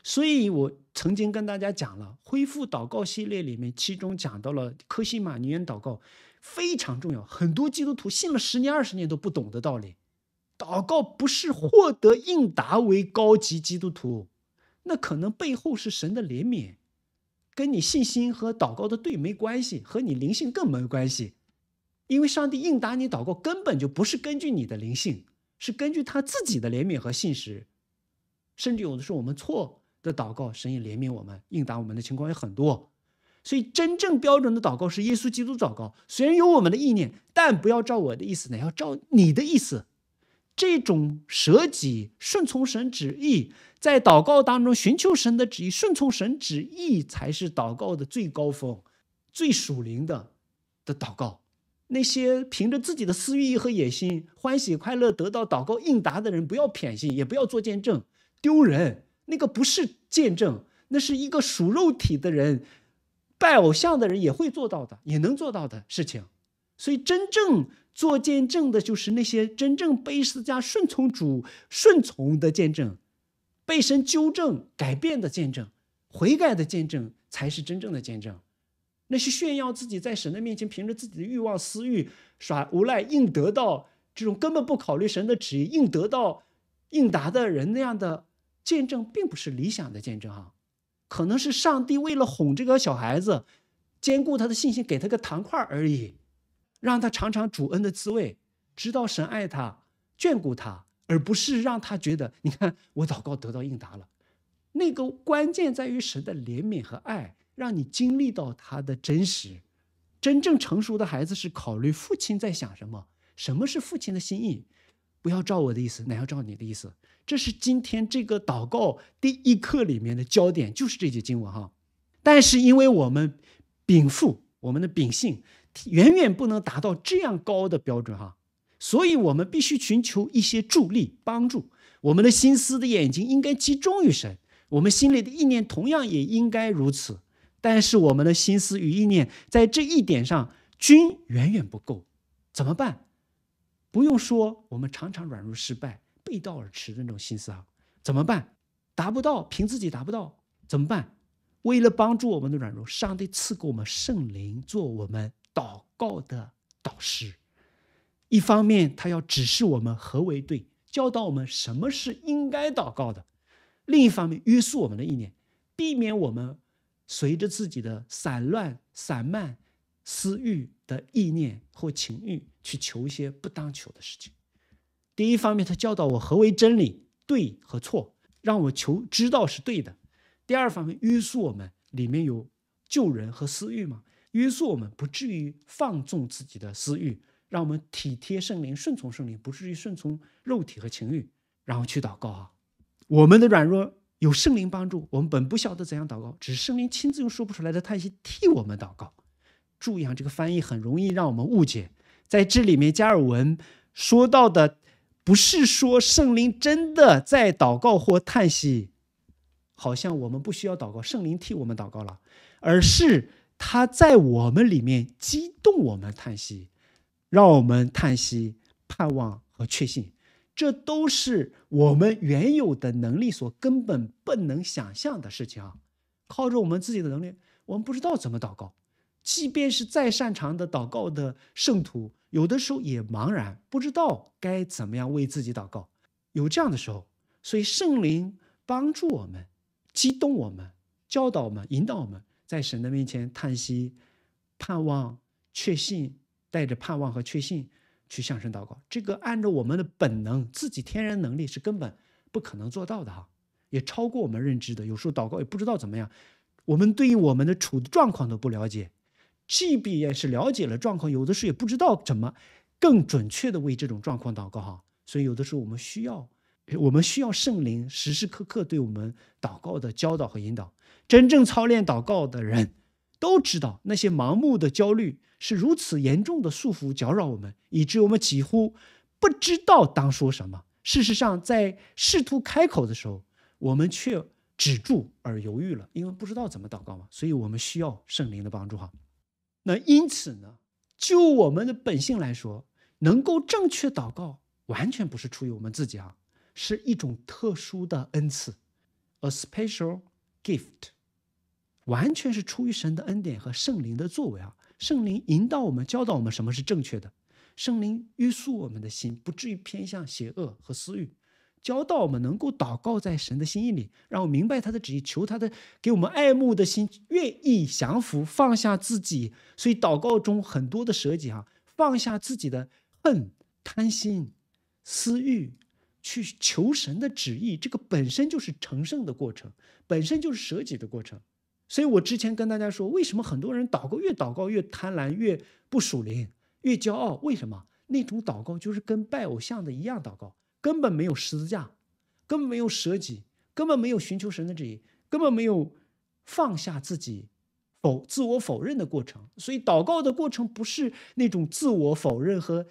[SPEAKER 1] 所以我曾经跟大家讲了恢复祷告系列里面，其中讲到了科西玛尼人祷告非常重要，很多基督徒信了十年二十年都不懂的道理。祷告不是获得应答为高级基督徒，那可能背后是神的怜悯，跟你信心和祷告的对没关系，和你灵性更没有关系，因为上帝应答你祷告根本就不是根据你的灵性。是根据他自己的怜悯和信实，甚至有的时候我们错的祷告，神也怜悯我们应答我们的情况也很多。所以，真正标准的祷告是耶稣基督祷告。虽然有我们的意念，但不要照我的意思呢，要照你的意思。这种舍己、顺从神旨意，在祷告当中寻求神的旨意、顺从神旨意，才是祷告的最高峰、最属灵的的祷告。那些凭着自己的私欲和野心，欢喜快乐得到祷告应答的人，不要偏心，也不要做见证，丢人。那个不是见证，那是一个属肉体的人、拜偶像的人也会做到的，也能做到的事情。所以，真正做见证的，就是那些真正卑斯加顺从主、顺从的见证，被神纠正改变的见证、悔改的见证，才是真正的见证。那些炫耀自己在神的面前凭着自己的欲望、私欲耍无赖、硬得到这种根本不考虑神的旨意、硬得到应答的人那样的见证，并不是理想的见证啊！可能是上帝为了哄这个小孩子，兼顾他的信心，给他个糖块而已，让他尝尝主恩的滋味，知道神爱他、眷顾他，而不是让他觉得你看我祷告得到应答了。那个关键在于神的怜悯和爱。让你经历到他的真实，真正成熟的孩子是考虑父亲在想什么，什么是父亲的心意，不要照我的意思，哪要照你的意思。这是今天这个祷告第一课里面的焦点，就是这节经文哈。但是因为我们禀赋我们的秉性远远不能达到这样高的标准哈，所以我们必须寻求一些助力帮助。我们的心思的眼睛应该集中于神，我们心里的意念同样也应该如此。但是我们的心思与意念在这一点上均远远不够，怎么办？不用说，我们常常软弱失败、背道而驰的那种心思啊，怎么办？达不到，凭自己达不到，怎么办？为了帮助我们的软弱，上帝赐给我们圣灵做我们祷告的导师。一方面，他要指示我们何为对，教导我们什么是应该祷告的；另一方面，约束我们的意念，避免我们。随着自己的散乱、散漫、私欲的意念或情欲去求一些不当求的事情。第一方面，他教导我何为真理、对和错，让我求知道是对的；第二方面，约束我们里面有救人和私欲嘛，约束我们不至于放纵自己的私欲，让我们体贴圣灵、顺从圣灵，不至于顺从肉体和情欲，然后去祷告啊，我们的软弱。有圣灵帮助，我们本不晓得怎样祷告，只是圣灵亲自用说不出来的叹息替我们祷告。注意啊，这个翻译很容易让我们误解。在这里面，加尔文说到的不是说圣灵真的在祷告或叹息，好像我们不需要祷告，圣灵替我们祷告了，而是他在我们里面激动我们叹息，让我们叹息、盼望和确信。这都是我们原有的能力所根本不能想象的事情啊！靠着我们自己的能力，我们不知道怎么祷告。即便是再擅长的祷告的圣徒，有的时候也茫然，不知道该怎么样为自己祷告。有这样的时候，所以圣灵帮助我们，激动我们，教导我们，引导我们，在神的面前叹息、盼望、确信，带着盼望和确信。去向上祷告，这个按照我们的本能，自己天然能力是根本不可能做到的哈，也超过我们认知的。有时候祷告也不知道怎么样，我们对于我们的处的状况都不了解，即便也是了解了状况，有的时候也不知道怎么更准确的为这种状况祷告哈。所以有的时候我们需要，我们需要圣灵时时刻刻对我们祷告的教导和引导。真正操练祷告的人都知道，那些盲目的焦虑。是如此严重的束缚搅扰我们，以致我们几乎不知道当说什么。事实上，在试图开口的时候，我们却止住而犹豫了，因为不知道怎么祷告嘛。所以，我们需要圣灵的帮助哈。那因此呢，就我们的本性来说，能够正确祷告，完全不是出于我们自己啊，是一种特殊的恩赐，a special gift，完全是出于神的恩典和圣灵的作为啊。圣灵引导我们，教导我们什么是正确的；圣灵约束我们的心，不至于偏向邪恶和私欲；教导我们能够祷告在神的心意里，让我明白他的旨意，求他的给我们爱慕的心，愿意降服，放下自己。所以祷告中很多的舍己，哈，放下自己的恨、贪心、私欲，去求神的旨意。这个本身就是成圣的过程，本身就是舍己的过程。所以我之前跟大家说，为什么很多人祷告越祷告越贪婪，越不属灵，越骄傲？为什么那种祷告就是跟拜偶像的一样祷告，根本没有十字架，根本没有舍己，根本没有寻求神的旨意，根本没有放下自己否自我否认的过程。所以祷告的过程不是那种自我否认和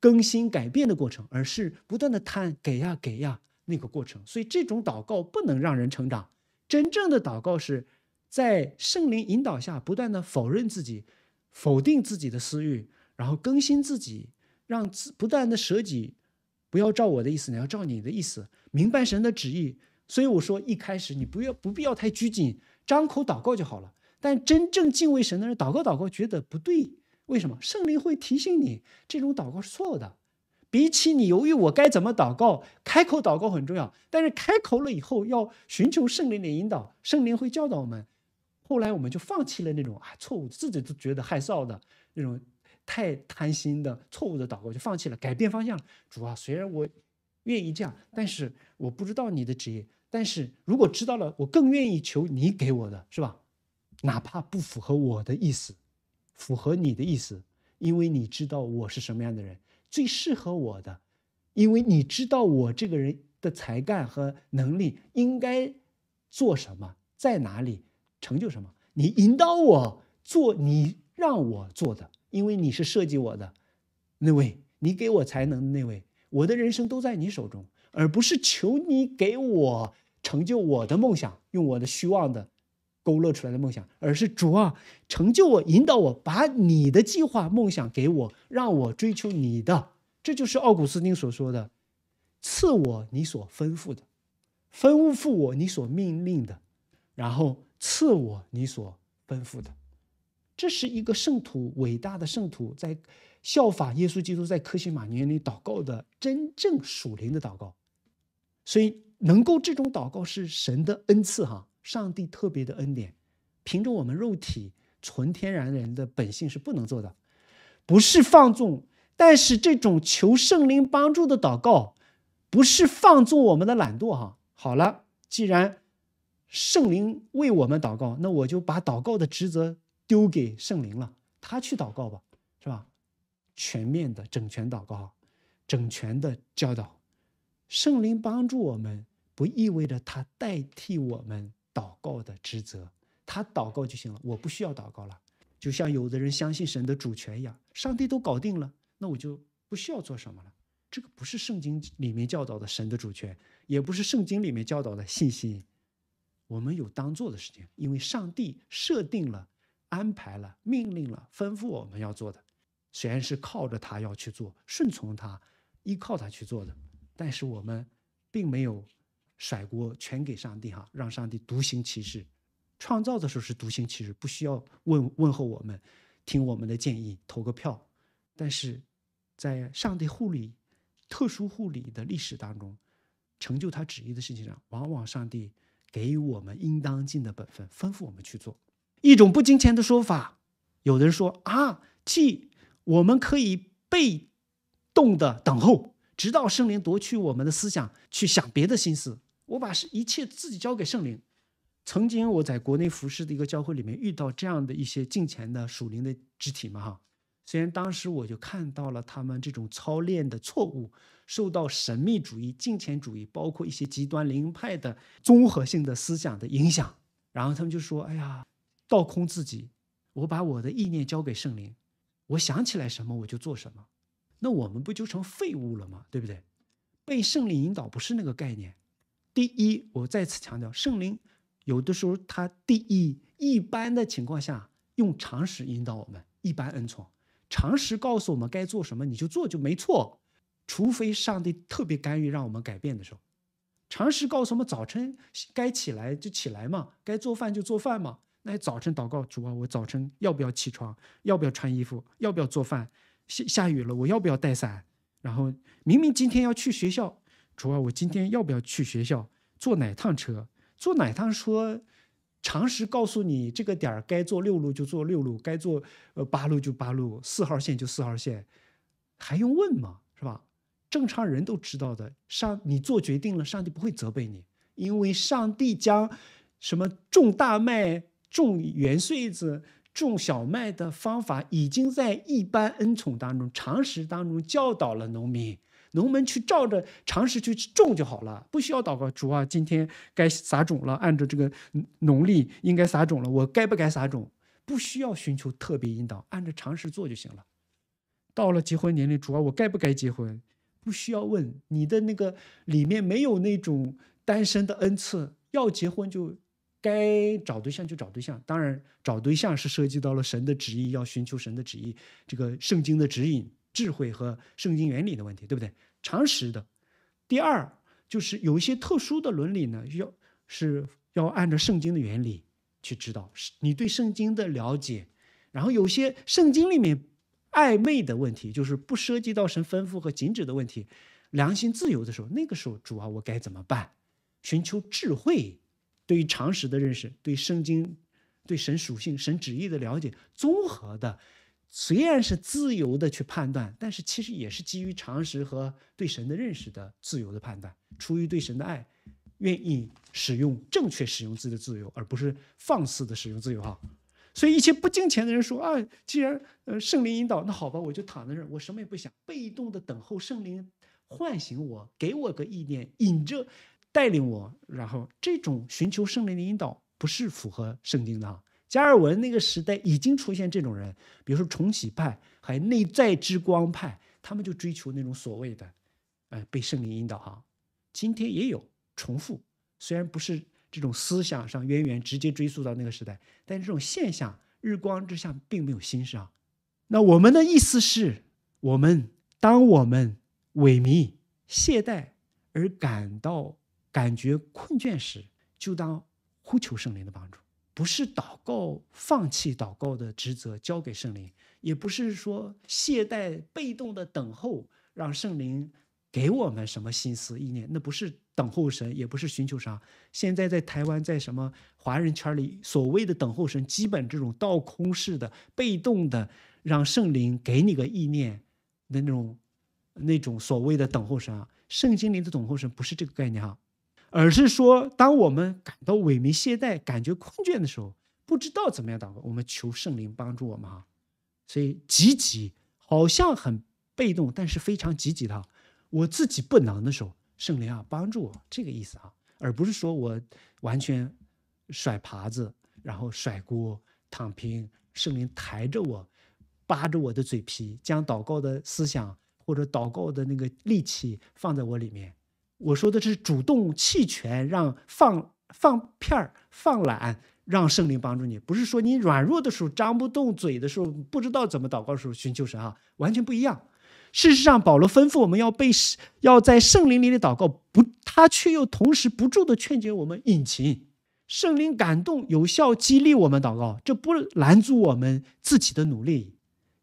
[SPEAKER 1] 更新改变的过程，而是不断的贪给呀给呀那个过程。所以这种祷告不能让人成长。真正的祷告是。在圣灵引导下，不断的否认自己，否定自己的私欲，然后更新自己，让自不断的舍己，不要照我的意思，你要照你的意思，明白神的旨意。所以我说，一开始你不要不必要太拘谨，张口祷告就好了。但真正敬畏神的人，祷告祷告觉得不对，为什么？圣灵会提醒你，这种祷告是错的。比起你犹豫我该怎么祷告，开口祷告很重要。但是开口了以后，要寻求圣灵的引导，圣灵会教导我们。后来我们就放弃了那种啊错误，自己都觉得害臊的那种太贪心的错误的祷告，就放弃了，改变方向了。主啊，虽然我愿意这样，但是我不知道你的职业。但是如果知道了，我更愿意求你给我的，是吧？哪怕不符合我的意思，符合你的意思，因为你知道我是什么样的人，最适合我的，因为你知道我这个人的才干和能力应该做什么，在哪里。成就什么？你引导我做你让我做的，因为你是设计我的那位，你给我才能的那位。我的人生都在你手中，而不是求你给我成就我的梦想，用我的虚妄的勾勒出来的梦想，而是主啊，成就我，引导我，把你的计划、梦想给我，让我追求你的。这就是奥古斯丁所说的：“赐我你所吩咐的，吩咐我你所命令的。”然后。赐我你所奔赴的，这是一个圣徒，伟大的圣徒，在效法耶稣基督在科西玛那里祷告的真正属灵的祷告，所以能够这种祷告是神的恩赐哈，上帝特别的恩典，凭着我们肉体纯天然人的本性是不能做的，不是放纵，但是这种求圣灵帮助的祷告，不是放纵我们的懒惰哈。好了，既然。圣灵为我们祷告，那我就把祷告的职责丢给圣灵了，他去祷告吧，是吧？全面的整全祷告，整全的教导，圣灵帮助我们，不意味着他代替我们祷告的职责，他祷告就行了，我不需要祷告了。就像有的人相信神的主权一样，上帝都搞定了，那我就不需要做什么了。这个不是圣经里面教导的神的主权，也不是圣经里面教导的信心。我们有当做的事情，因为上帝设定了、安排了、命令了、吩咐我们要做的，虽然是靠着他要去做、顺从他、依靠他去做的，但是我们并没有甩锅全给上帝哈，让上帝独行其事。创造的时候是独行其事，不需要问问候我们、听我们的建议、投个票，但是在上帝护理、特殊护理的历史当中，成就他旨意的事情上，往往上帝。给予我们应当尽的本分，吩咐我们去做。一种不金钱的说法，有的人说啊，即我们可以被动的等候，直到圣灵夺去我们的思想，去想别的心思。我把一切自己交给圣灵。曾经我在国内服侍的一个教会里面遇到这样的一些金钱的属灵的肢体嘛，哈。虽然当时我就看到了他们这种操练的错误，受到神秘主义、金钱主义，包括一些极端灵派的综合性的思想的影响，然后他们就说：“哎呀，倒空自己，我把我的意念交给圣灵，我想起来什么我就做什么。”那我们不就成废物了吗？对不对？被圣灵引导不是那个概念。第一，我再次强调，圣灵有的时候他第一一般的情况下用常识引导我们，一般恩宠。常识告诉我们该做什么你就做就没错，除非上帝特别干预让我们改变的时候。常识告诉我们早晨该起来就起来嘛，该做饭就做饭嘛。那早晨祷告主啊，我早晨要不要起床？要不要穿衣服？要不要做饭？下下雨了，我要不要带伞？然后明明今天要去学校，主啊，我今天要不要去学校？坐哪趟车？坐哪趟车？常识告诉你，这个点儿该坐六路就坐六路，该坐呃八路就八路，四号线就四号线，还用问吗？是吧？正常人都知道的。上你做决定了，上帝不会责备你，因为上帝将什么种大麦、种圆穗子、种小麦的方法，已经在一般恩宠当中、常识当中教导了农民。农门去照着常识去种就好了，不需要祷告主啊。今天该撒种了，按照这个农历应该撒种了，我该不该撒种？不需要寻求特别引导，按照常识做就行了。到了结婚年龄，主啊，我该不该结婚？不需要问你的那个里面没有那种单身的恩赐，要结婚就该找对象就找对象。当然，找对象是涉及到了神的旨意，要寻求神的旨意，这个圣经的指引。智慧和圣经原理的问题，对不对？常识的。第二，就是有一些特殊的伦理呢，要是要按照圣经的原理去知道你对圣经的了解。然后有些圣经里面暧昧的问题，就是不涉及到神吩咐和禁止的问题，良心自由的时候，那个时候主啊，我该怎么办？寻求智慧，对于常识的认识，对圣经、对神属性、神旨意的了解，综合的。虽然是自由的去判断，但是其实也是基于常识和对神的认识的自由的判断。出于对神的爱，愿意使用正确使用自己的自由，而不是放肆的使用自由哈。所以，一些不敬虔的人说啊，既然呃圣灵引导，那好吧，我就躺在这儿，我什么也不想，被动的等候圣灵唤醒我，给我个意念，引着带领我。然后这种寻求圣灵的引导，不是符合圣经的哈。加尔文那个时代已经出现这种人，比如说重启派还有内在之光派，他们就追求那种所谓的，呃，被圣灵引导哈。今天也有重复，虽然不是这种思想上渊源直接追溯到那个时代，但是这种现象日光之下并没有新生。那我们的意思是，我们当我们萎靡懈怠而感到感觉困倦时，就当呼求圣灵的帮助。不是祷告，放弃祷告的职责交给圣灵，也不是说懈怠、被动的等候，让圣灵给我们什么心思意念，那不是等候神，也不是寻求啥。现在在台湾，在什么华人圈里，所谓的等候神，基本这种倒空式的、被动的，让圣灵给你个意念的那种、那种所谓的等候神啊，圣灵的等候神不是这个概念啊。而是说，当我们感到萎靡懈怠、感觉困倦的时候，不知道怎么样祷告，我们求圣灵帮助我们哈。所以积极好像很被动，但是非常积极的。我自己不能的时候，圣灵啊帮助我这个意思啊，而不是说我完全甩耙子，然后甩锅躺平，圣灵抬着我，扒着我的嘴皮，将祷告的思想或者祷告的那个力气放在我里面。我说的是主动弃权，让放放片儿，放懒，让圣灵帮助你，不是说你软弱的时候，张不动嘴的时候，不知道怎么祷告的时候寻求神啊，完全不一样。事实上，保罗吩咐我们要被要在圣灵里的祷告，不，他却又同时不住的劝解我们引擎。圣灵感动，有效激励我们祷告，这不拦阻我们自己的努力，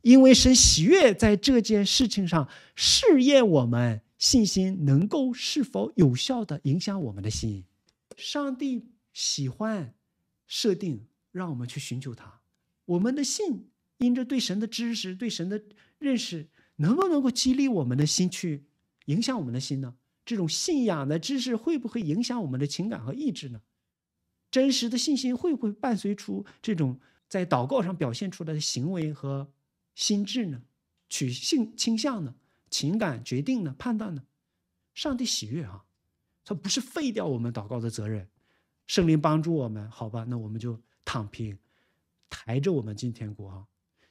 [SPEAKER 1] 因为神喜悦在这件事情上试验我们。信心能够是否有效的影响我们的心？上帝喜欢设定让我们去寻求他。我们的信因着对神的知识、对神的认识，能不能够激励我们的心去影响我们的心呢？这种信仰的知识会不会影响我们的情感和意志呢？真实的信心会不会伴随出这种在祷告上表现出来的行为和心智呢？取性倾向呢？情感决定呢、判断呢，上帝喜悦啊，他不是废掉我们祷告的责任，圣灵帮助我们，好吧，那我们就躺平，抬着我们进天国啊，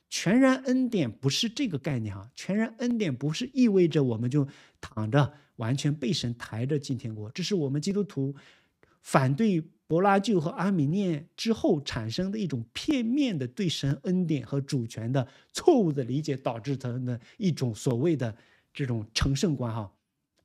[SPEAKER 1] 全然恩典不是这个概念啊，全然恩典不是意味着我们就躺着，完全被神抬着进天国，这是我们基督徒反对。柏拉图和阿米念之后产生的一种片面的对神恩典和主权的错误的理解，导致他们的一种所谓的这种成圣观。哈，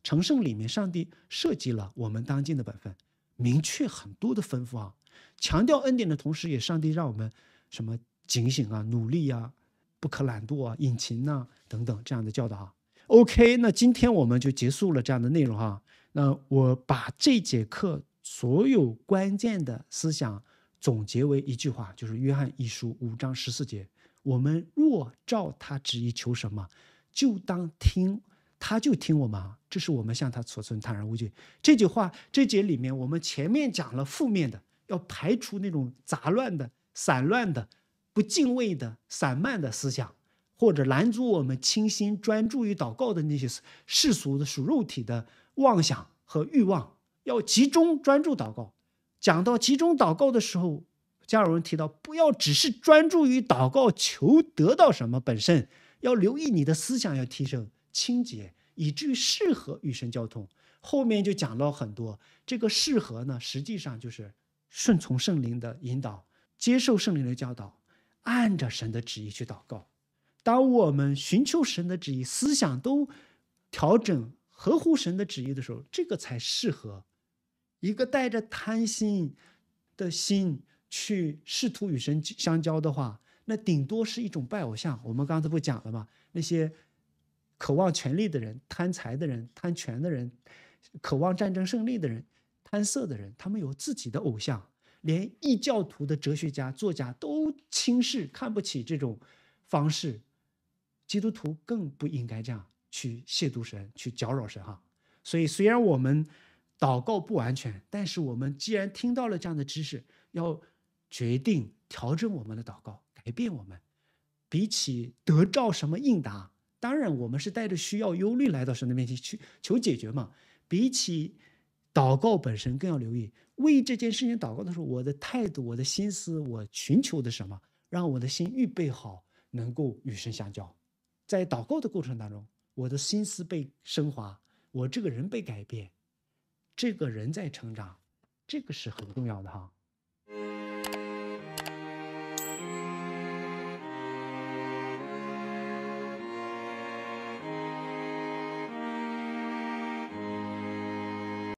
[SPEAKER 1] 成圣里面，上帝设计了我们当今的本分，明确很多的吩咐。啊，强调恩典的同时，也上帝让我们什么警醒啊，努力啊，不可懒惰啊，引擎呐等等这样的教导。哈，OK，那今天我们就结束了这样的内容。哈，那我把这节课。所有关键的思想总结为一句话，就是《约翰一书》五章十四节：“我们若照他旨意求什么，就当听他，就听我们。这是我们向他所存坦然无惧。”这句话这节里面，我们前面讲了负面的，要排除那种杂乱的、散乱的、不敬畏的、散漫的思想，或者拦阻我们清心专注于祷告的那些世俗的、属肉体的妄想和欲望。要集中专注祷告。讲到集中祷告的时候，家尔文提到，不要只是专注于祷告求得到什么本身，要留意你的思想，要提升清洁，以至于适合与神交通。后面就讲到很多，这个适合呢，实际上就是顺从圣灵的引导，接受圣灵的教导，按着神的旨意去祷告。当我们寻求神的旨意，思想都调整合乎神的旨意的时候，这个才适合。一个带着贪心的心去试图与神相交的话，那顶多是一种拜偶像。我们刚才不讲了吗？那些渴望权力的人、贪财的人、贪权的人、渴望战争胜利的人、贪色的人，他们有自己的偶像。连异教徒的哲学家、作家都轻视、看不起这种方式，基督徒更不应该这样去亵渎神、去搅扰神。哈，所以虽然我们。祷告不完全，但是我们既然听到了这样的知识，要决定调整我们的祷告，改变我们。比起得照什么应答，当然我们是带着需要、忧虑来到神的面前去求解决嘛。比起祷告本身，更要留意为这件事情祷告的时候，我的态度、我的心思、我寻求的什么，让我的心预备好，能够与神相交。在祷告的过程当中，我的心思被升华，我这个人被改变。这个人在成长，这个是很重要的哈。